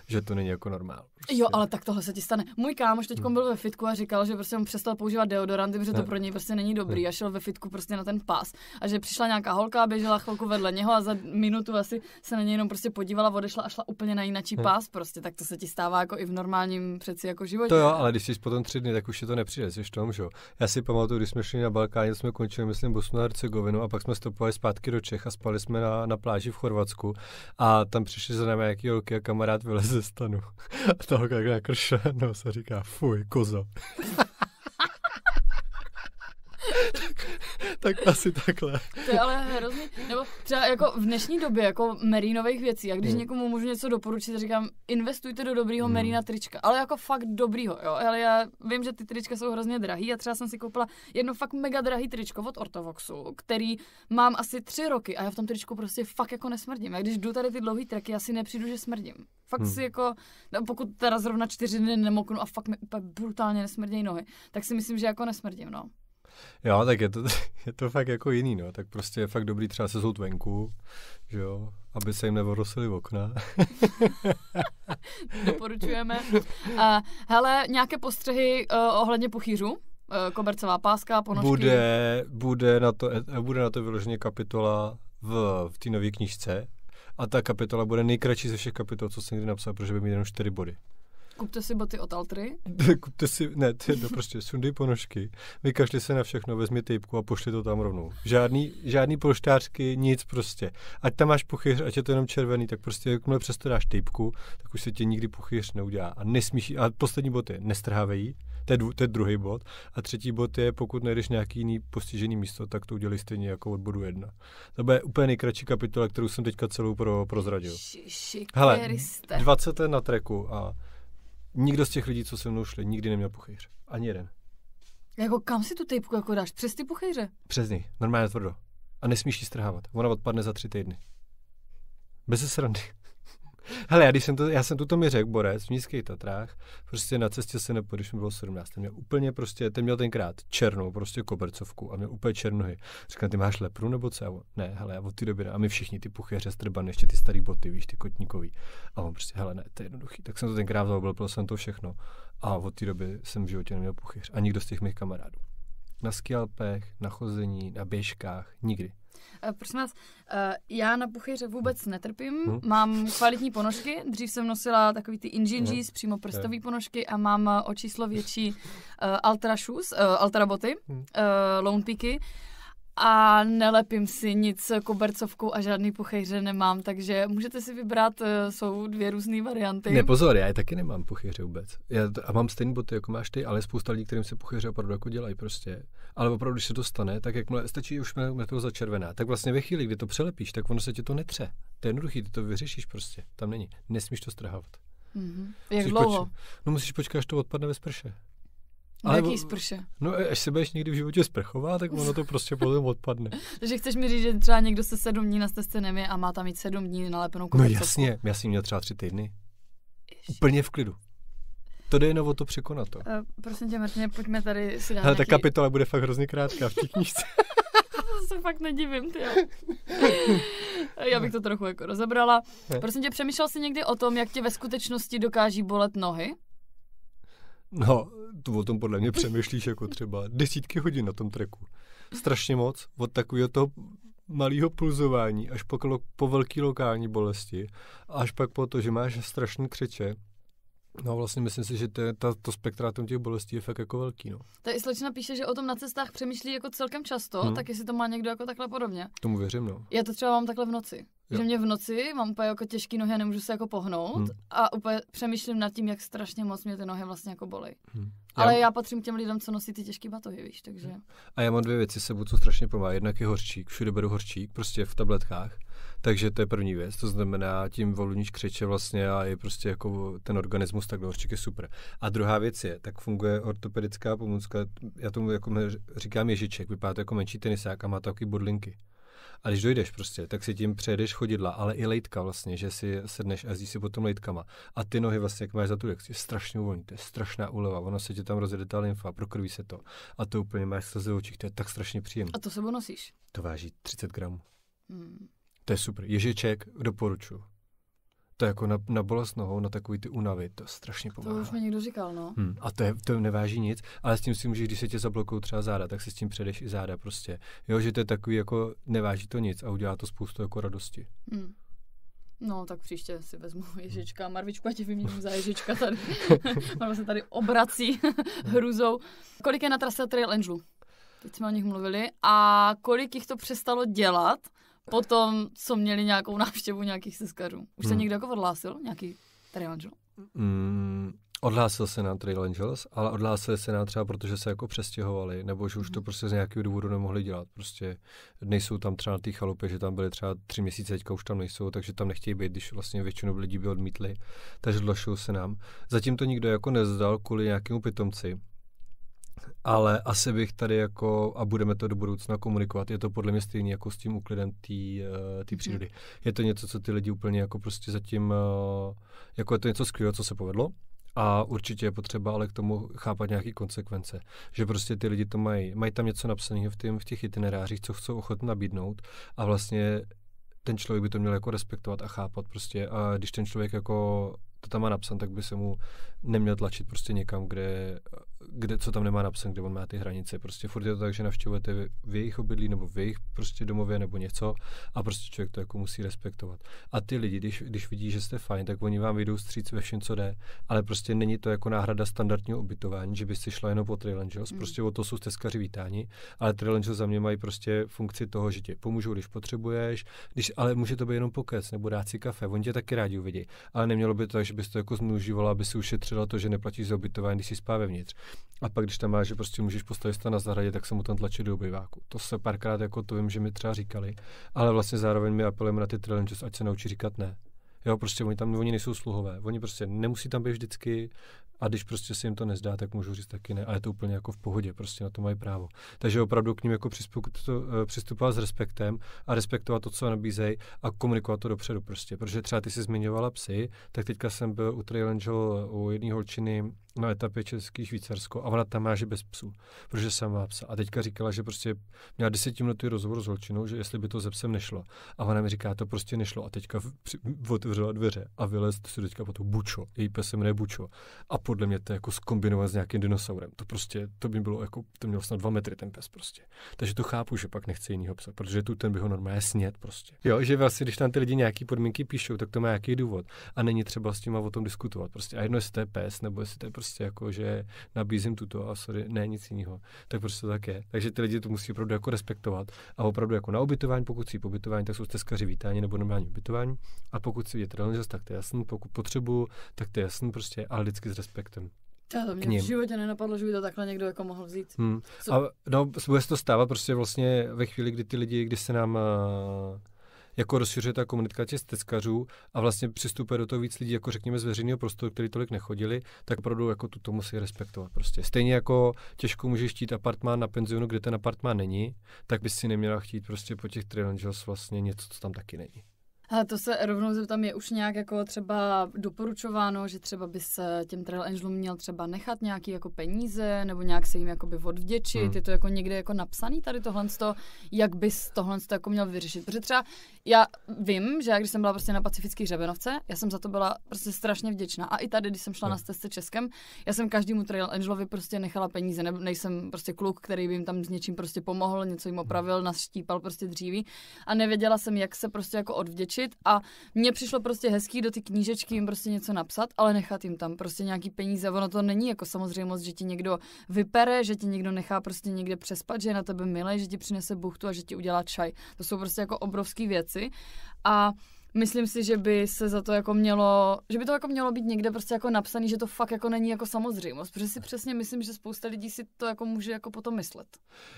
Že to není jako normál. Prostě. Jo, ale tak tohle se ti stane. Můj kámoš teď hmm. byl ve fitku a říkal, že prostě on přestal používat deodoranty, protože to pro něj prostě není dobrý. Ne. Hmm. A šel ve fitku prostě na ten pás. A že přišla nějaká holka, běžela chvilku vedle něho a za minutu asi se na něj jenom prostě podíval podívala, odešla a šla úplně na jináčí hmm. pás prostě, tak to se ti stává jako i v normálním přeci jako životě. To jo, ale když jsi potom tři dny, tak už je to nepřijde, jsi v tom, že jo. Já si pamatuju, když jsme šli na Balkáně, jsme končili, myslím, Bosnu a Hercegovinu a pak jsme stopovali zpátky do Čech a spali jsme na, na pláži v Chorvatsku a tam přišli za námi jaký holky a kamarád vylez ze stanu. a toho jak nakršeno se říká, fuj, koza. tak asi takhle. To je ale hrozný. Nebo třeba jako v dnešní době, jako merinových věcí, a když hmm. někomu můžu něco doporučit, říkám, investujte do dobrýho hmm. merina trička, ale jako fakt dobrýho, jo. Ale já vím, že ty trička jsou hrozně drahý a třeba jsem si koupila jedno fakt mega drahý tričko od Ortovoxu, který mám asi tři roky a já v tom tričku prostě fakt jako nesmrdím. A když jdu tady ty dlouhý treky, já si nepřijdu, že smrdím. Fakt hmm. si jako, no pokud teda zrovna čtyři dny nemoknu a fakt mi brutálně nesmrdějí nohy, tak si myslím, že jako nesmrdím, no. Jo, tak je to, je to fakt jako jiný, no. Tak prostě je fakt dobrý třeba se zout venku, že jo, aby se jim nevorosily okna. Doporučujeme. A, hele, nějaké postřehy uh, ohledně puchýřů? Eh, kobercová páska, ponožky? Bude, bude, na to, eh, bude na to vyloženě kapitola v, v té nové knižce a ta kapitola bude nejkratší ze všech kapitol, co jsem kdy napsal, protože by mi jenom čtyři body. Kupte si boty od Altry. Kupte si, ne, ty, no prostě sundy ponožky, vykašli se na všechno, vezmi tejpku a pošli to tam rovnou. Žádný, žádný polštářky, nic prostě. Ať tam máš puchyř, ať je to jenom červený, tak prostě jakmile přesto dáš tejpku, tak už se ti nikdy puchyř neudělá. A nesmíš, a poslední boty, nestrhávejí, to je, dů, to je druhý bod. A třetí bod je, pokud najdeš nějaký jiný postižený místo, tak to udělej stejně jako od bodu jedna. To bude úplně nejkratší kapitola, kterou jsem teďka celou pro, prozradil. Hele, 20 let na treku a nikdo z těch lidí, co se mnou šli, nikdy neměl puchyř. Ani jeden. Jako kam si tu tejpku jako dáš? Přes ty puchyře? Přes ní, normálně tvrdo. A nesmíš ji strhávat. Ona odpadne za tři týdny. Bez srandy. Hele, já, když jsem to, já jsem tuto mi řekl, Borec, v Nízkých Tatrách, prostě na cestě se nepo, když mi bylo 17, ten měl úplně prostě, ten měl tenkrát černou, prostě kobercovku a měl úplně černohy. Říkám, ty máš lepru nebo co? A on, ne, hele, já od té doby, a my všichni ty puchyře, strbany, ještě ty starý boty, víš, ty kotníkový. A on prostě, hele, ne, to je jednoduchý. Tak jsem to tenkrát byl jsem to všechno. A od té doby jsem v životě neměl puchyř. A nikdo z těch mých kamarádů. Na skialpech, na chození, na běžkách, nikdy. Eh, prosím vás, eh, já na puchyře vůbec netrpím, hmm. mám kvalitní ponožky, dřív jsem nosila takový ty Injinjis, hmm. přímo hm. prstové hmm. ponožky a mám eh, o číslo větší uh, Altra shoes, uh, Altra boty, hmm. uh, Lone Peaky a nelepím si nic kobercovkou a žádný puchyře nemám, takže můžete si vybrat, jsou dvě různé varianty. Ne, pozor, já je taky nemám puchyře vůbec. Já, a mám stejné boty, jako máš ty, ale spousta lidí, kterým se puchejře opravdu jako dělají prostě ale opravdu, když se to stane, tak jak stačí už metro začervená, tak vlastně ve chvíli, kdy to přelepíš, tak ono se ti to netře. To je jednoduchý, ty to vyřešíš prostě. Tam není. Nesmíš to strhávat. Mm-hmm. Jak musíš dlouho? Poč- no musíš počkat, až to odpadne ve sprše. Ale jaký sprše? No, až se budeš někdy v životě sprchová, tak ono to prostě potom odpadne. Takže chceš mi říct, že třeba někdo se sedm dní na stezce nemě a má tam mít sedm dní nalepenou no kobercovku? No jasně, já jsem měl třeba tři týdny. Ježi. Úplně v klidu to jde jenom o to překonat to. Uh, prosím tě, Martině, pojďme tady si dát Ale nějaký... ta kapitola bude fakt hrozně krátká v té knížce. to se fakt nedivím, ty. Já bych to trochu jako rozebrala. Ne. Prosím tě, přemýšlel jsi někdy o tom, jak tě ve skutečnosti dokáží bolet nohy? No, tu o tom podle mě přemýšlíš jako třeba desítky hodin na tom treku. Strašně moc, od takového toho malého pulzování, až po, po velký lokální bolesti, až pak po to, že máš strašný křeče, No vlastně myslím si, že to, ta, to spektrátum těch bolestí je fakt jako velký. No. i slečna píše, že o tom na cestách přemýšlí jako celkem často, hmm. tak jestli to má někdo jako takhle podobně. Tomu věřím, no. Já to třeba mám takhle v noci. Jo. Že mě v noci mám úplně jako těžký nohy a nemůžu se jako pohnout hmm. a úplně přemýšlím nad tím, jak strašně moc mě ty nohy vlastně jako bolej. Hmm. Ale já patřím k těm lidem, co nosí ty těžké batohy, víš, takže. Hmm. A já mám dvě věci sebou, co strašně pomáhá. Jednak je horčík, všude beru horčík, prostě v tabletkách. Takže to je první věc, to znamená, tím volníš křeče vlastně a je prostě jako ten organismus tak určitě super. A druhá věc je, tak funguje ortopedická pomůcka, já tomu jako říkám ježiček, vypadá to jako menší tenisák a má taky bodlinky. A když dojdeš prostě, tak si tím přejdeš chodidla, ale i lejtka vlastně, že si sedneš a zjíš si potom lejtkama. A ty nohy vlastně, jak máš za tu lekci, strašně uvolní, to je strašná úleva, ono se ti tam rozjede ta lymfa, prokrví se to. A to úplně máš slzy očích, to je tak strašně příjemné. A to sebou nosíš? To váží 30 gramů. Hmm. To je super. Ježiček doporučuju. To je jako na, na bolest nohou, na takový ty unavy, to strašně pomáhá. To už mi někdo říkal, no. Hmm. A to, je, to neváží nic, ale s tím si můžeš, když se tě zablokují třeba záda, tak si s tím předeš i záda prostě. Jo, že to je takový jako, neváží to nic a udělá to spoustu jako radosti. Hmm. No, tak příště si vezmu hm. ježička, Marvičku a tě vyměním za ježička tady. Marva se tady obrací hm. hruzou. Kolik je na trase Trail Angelu? Teď jsme o nich mluvili. A kolik jich to přestalo dělat? potom, co měli nějakou návštěvu nějakých seskařů. Už se hmm. někdo jako odhlásil? Nějaký Trail Angel? Hmm. odhlásil se na Trail Angels, ale odhlásil se na třeba, protože se jako přestěhovali, nebo že už to hmm. prostě z nějakého důvodu nemohli dělat. Prostě nejsou tam třeba na té chalupě, že tam byly třeba tři měsíce, teďka už tam nejsou, takže tam nechtějí být, když vlastně většinu lidí by odmítli, takže odhlašují se nám. Zatím to nikdo jako nezdal kvůli nějakému pitomci, ale asi bych tady jako, a budeme to do budoucna komunikovat, je to podle mě stejný jako s tím úklidem té eh, mhm. přírody. Je to něco, co ty lidi úplně jako prostě zatím, eh, jako je to něco skvělého, co se povedlo, a určitě je potřeba ale k tomu chápat nějaké konsekvence. Že prostě ty lidi to mají, mají tam něco napsaného v, tým, v těch itinerářích, co chcou ochotně nabídnout a vlastně ten člověk by to měl jako respektovat a chápat prostě. A když ten člověk jako to tam má napsan, tak by se mu neměl tlačit prostě někam, kde kde, co tam nemá napsané, kde on má ty hranice. Prostě furt je to tak, že navštěvujete v, v jejich obydlí nebo v jejich prostě domově nebo něco a prostě člověk to jako musí respektovat. A ty lidi, když, když vidí, že jste fajn, tak oni vám vyjdou stříc ve všem, co jde, ale prostě není to jako náhrada standardního ubytování, že byste šla jenom po Trail Angels. Mm. Prostě o to jsou stezkaři vítáni, ale Trail Angels za mě mají prostě funkci toho, že tě pomůžou, když potřebuješ, když, ale může to být jenom pokec nebo dát si kafe, oni tě taky rádi uvidí. Ale nemělo by to tak, že byste to jako zneužívala, aby si ušetřila to, že neplatíš za ubytování, když si spá vevnitř. A pak, když tam máš, že prostě můžeš postavit stan na zahradě, tak se mu tam tlačí do obyváku. To se párkrát jako to vím, že mi třeba říkali, ale vlastně zároveň mi apelujeme na ty trailrunners, ať se naučí říkat ne. Jo, prostě oni tam, oni nejsou sluhové. Oni prostě nemusí tam být vždycky a když prostě se jim to nezdá, tak můžu říct taky ne. A je to úplně jako v pohodě, prostě na to mají právo. Takže opravdu k ním jako eh, přistupovat s respektem a respektovat to, co nabízejí a komunikovat to dopředu prostě. Protože třeba ty jsi zmiňovala psy, tak teďka jsem byl u Trail Angel u jedné holčiny, na etapě Český Švýcarsko a ona tam má, že bez psů, protože jsem má psa. A teďka říkala, že prostě měla desetiminutový rozhovor s holčinou, že jestli by to ze psem nešlo. A ona mi říká, to prostě nešlo. A teďka otevřela dveře a vylez si teďka po to Bučo. Její pes se jmenuje Bučo. A podle mě to je jako skombinovat s nějakým dinosaurem. To prostě, to by bylo jako, to mělo snad dva metry ten pes prostě. Takže to chápu, že pak nechce jinýho psa, protože tu ten by ho normálně snět prostě. Jo, že vlastně, když tam ty lidi nějaký podmínky píšou, tak to má nějaký důvod. A není třeba s tím o tom diskutovat. Prostě a jedno, jestli to je pes, nebo jestli to je prostě prostě jako, že nabízím tuto a sorry, ne nic jiného. Tak prostě tak je. Takže ty lidi to musí opravdu jako respektovat a opravdu jako na ubytování, pokud si pobytování, tak jsou stezkaři vítání nebo normální ubytování a pokud si je trailenžas, tak to je jasný, pokud potřebuju, tak to je jasný prostě, ale vždycky s respektem. Já to mě v životě nenapadlo, že by to takhle někdo jako mohl vzít. Hmm. A no, bude se to stávat prostě vlastně ve chvíli, kdy ty lidi, kdy se nám uh, jako rozšiřuje ta komunitka těch stezkařů a vlastně přistupuje do toho víc lidí, jako řekněme z veřejného prostoru, který tolik nechodili, tak opravdu jako tuto to musí respektovat prostě. Stejně jako těžko můžeš chtít apartmán na penzionu, kde ten apartmán není, tak bys si neměla chtít prostě po těch Triangels vlastně něco, co tam taky není. Ale to se rovnou zeptám, je už nějak jako třeba doporučováno, že třeba by se těm trail angelům měl třeba nechat nějaký jako peníze, nebo nějak se jim jakoby odvděčit, hmm. je to jako někde jako napsaný tady tohle, to, jak bys tohle to jako měl vyřešit. Protože třeba já vím, že já když jsem byla prostě na pacifických řebenovce, já jsem za to byla prostě strašně vděčná. A i tady, když jsem šla hmm. na stezce Českem, já jsem každému trail angelovi prostě nechala peníze, ne, nejsem prostě kluk, který by jim tam s něčím prostě pomohl, něco jim opravil, hmm. nastípal prostě dříví a nevěděla jsem, jak se prostě jako odvděčit řešit a mně přišlo prostě hezký do ty knížečky jim prostě něco napsat, ale nechat jim tam prostě nějaký peníze. Ono to není jako samozřejmost, že ti někdo vypere, že ti někdo nechá prostě někde přespat, že je na tebe milé, že ti přinese buchtu a že ti udělá čaj. To jsou prostě jako obrovské věci a myslím si, že by se za to jako mělo, že by to jako mělo být někde prostě jako napsaný, že to fakt jako není jako samozřejmost, protože si přesně myslím, že spousta lidí si to jako může jako potom myslet.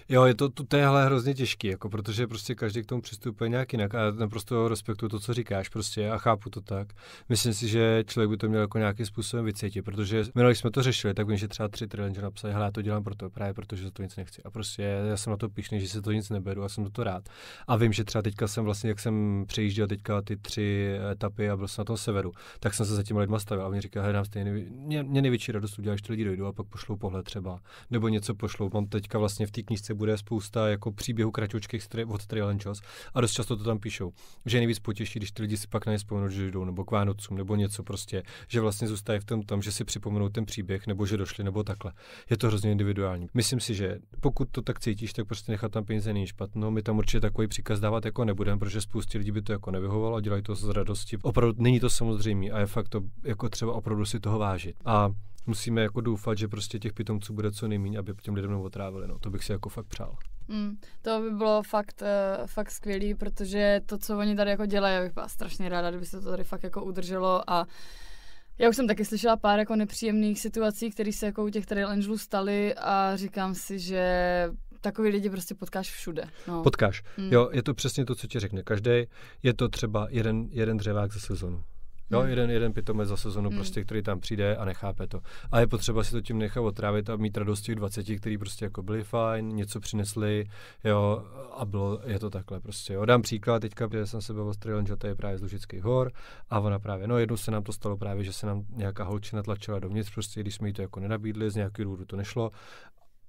Jo, je to, to, téhle hrozně těžký, jako protože prostě každý k tomu přistupuje nějak jinak a naprosto respektuju to, co říkáš prostě a chápu to tak. Myslím si, že člověk by to měl jako nějakým způsobem vycítit, protože minulý jsme to řešili, tak vím, že třeba tři trilenže napsali, hele, já to dělám proto, právě protože za to nic nechci. A prostě já jsem na to pišný, že se to nic neberu a jsem za to rád. A vím, že třeba teďka jsem vlastně, jak jsem přejížděl teďka ty tři etapy a byl jsem na tom severu, tak jsem se za těma lidma stavil a oni říkali, hledám stejně, mě, mě největší radost udělá, že ty lidi dojdou a pak pošlou pohled třeba, nebo něco pošlou. Mám teďka vlastně v té knížce bude spousta jako příběhů kraťoučkých od Trail and Chos a dost často to tam píšou, že je nejvíc potěší, když ty lidi si pak na ně vzpomenou, že jdou, nebo k Vánocům, nebo něco prostě, že vlastně zůstají v tom tom, že si připomenou ten příběh, nebo že došli, nebo takhle. Je to hrozně individuální. Myslím si, že pokud to tak cítíš, tak prostě nechat tam peníze není špatno. My tam určitě takový příkaz dávat jako nebudeme, protože spoustě lidí by to jako nevyhovalo a dělají to z radosti. Opravdu není to samozřejmé a je fakt to, jako třeba opravdu si toho vážit. A musíme jako doufat, že prostě těch pitomců bude co nejméně, aby těm lidem otrávili. No, to bych si jako fakt přál. Mm, to by bylo fakt, uh, fakt skvělý, protože to, co oni tady jako dělají, bych byla strašně ráda, kdyby se to tady fakt jako udrželo a já už jsem taky slyšela pár jako nepříjemných situací, které se jako u těch tady Angelů staly a říkám si, že takový lidi prostě potkáš všude. No. Potkáš. Mm. Jo, je to přesně to, co ti řekne každý. Je to třeba jeden, jeden dřevák za sezonu. Jo, mm. jeden, jeden pitomec za sezonu, mm. prostě, který tam přijde a nechápe to. A je potřeba si to tím nechat otrávit a mít radost těch 20, který prostě jako byli fajn, něco přinesli, jo, a bylo, je to takhle prostě. Jo. Dám příklad, teďka kde jsem se byl ostrý, že to je právě z Lužických hor, a ona právě, no jednou se nám to stalo právě, že se nám nějaká holčina tlačila dovnitř, prostě, když jsme jí to jako nenabídli, z nějakého důvodu to nešlo,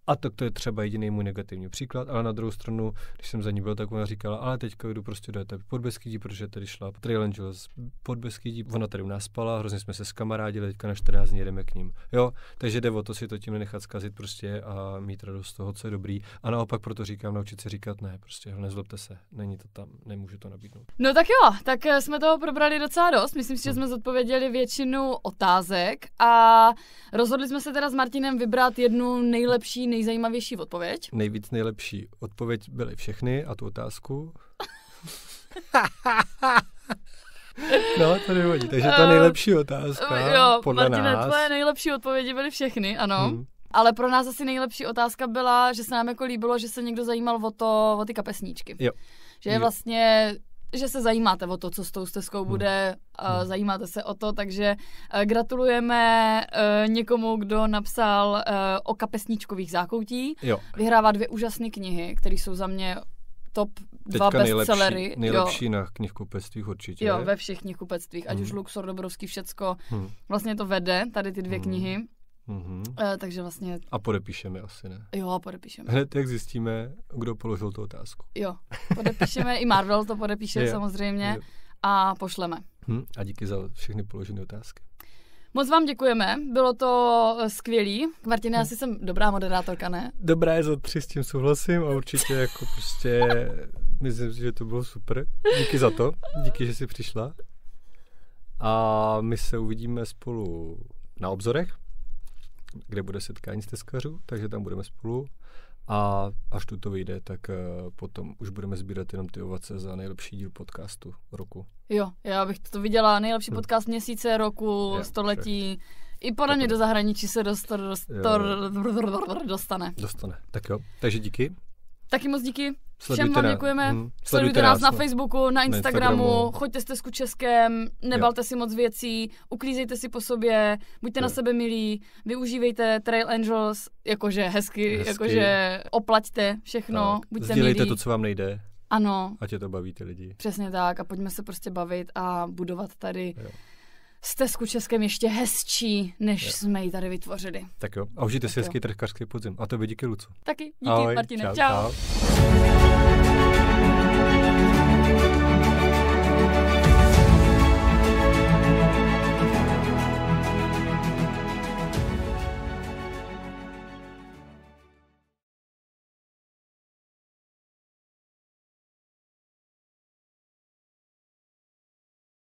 a tak to je třeba jediný můj negativní příklad, ale na druhou stranu, když jsem za ní byl, tak ona říkala, ale teďka jdu prostě do etapy podbeskydí, protože tady šla Trail Angels podbeskydí, ona tady u nás spala, hrozně jsme se s skamarádili, teďka na 14 dní jdeme k ním. Jo, takže jde o to si to tím nechat zkazit prostě a mít radost z toho, co je dobrý. A naopak proto říkám, naučit se říkat ne, prostě nezlobte se, není to tam, nemůžu to nabídnout. No tak jo, tak eh, jsme toho probrali docela dost, myslím si, že hm. jsme zodpověděli většinu otázek a rozhodli jsme se teda s Martinem vybrat jednu nejlepší, nejzajímavější odpověď? Nejvíc nejlepší odpověď byly všechny a tu otázku. No, to nevodí. Takže ta ehm, nejlepší otázka uh, jo, podle Martina, nás. tvoje nejlepší odpovědi byly všechny, ano. Hmm. Ale pro nás asi nejlepší otázka byla, že se nám jako líbilo, že se někdo zajímal o to, o ty kapesníčky. Jo. Že je vlastně že se zajímáte o to, co s tou stezkou no. bude, hmm. zajímáte se o to, takže eh, gratulujeme eh, někomu, kdo napsal eh, o kapesníčkových zákoutí. Jo. Vyhrává dvě úžasné knihy, které jsou za mě top Teďka dva bestsellery. Nejlepší nejlepší na knihkupectvích určitě. Jo, ve všech knihkupectvích, ať hmm. už mhm. Luxor, Dobrovský, všecko. Hmm. Vlastně to vede, tady ty dvě hmm. knihy. Mm-hmm. E, takže vlastně... A podepíšeme asi, ne? Jo, a podepíšeme. Hned jak zjistíme, kdo položil tu otázku. Jo, podepíšeme, i Marvel to podepíše je, samozřejmě je. a pošleme. Hm, a díky za všechny položené otázky. Moc vám děkujeme, bylo to eh, skvělý. Martina, asi jsem dobrá moderátorka, ne? Dobrá je za tři, s tím souhlasím a určitě jako prostě myslím si, že to bylo super. Díky za to, díky, že jsi přišla. A my se uvidíme spolu na obzorech kde bude setkání s teskařů, takže tam budeme spolu. A až tu to vyjde, tak eh, potom už budeme sbírat jenom ty ovace za nejlepší díl podcastu roku. Jo, já bych to viděla. Nejlepší hmm. podcast měsíce, roku, je, století. Však. I podle mě do zahraničí se dostor, dostor, dostane. Dostane. Tak jo, takže díky. Taky moc díky. Sledujte Všem vám děkujeme. Hmm. Sledujte, Sledujte nás na no. Facebooku, na Instagramu, na Instagramu. choďte s ku Českem, nebalte jo. si moc věcí, uklízejte si po sobě, buďte jo. na sebe milí, využívejte Trail Angels, jakože hezky, hezky. jakože oplaťte všechno, tak. buďte Sdělejte milí. to, co vám nejde. Ano. Ať je to baví ty lidi. Přesně tak a pojďme se prostě bavit a budovat tady... Jo stezku Českem ještě hezčí, než je. jsme ji tady vytvořili. Tak jo, a užijte si hezký trhkařský podzim. A to by díky Lucu. Taky, díky Ahoj, Martine, čau. čau. čau.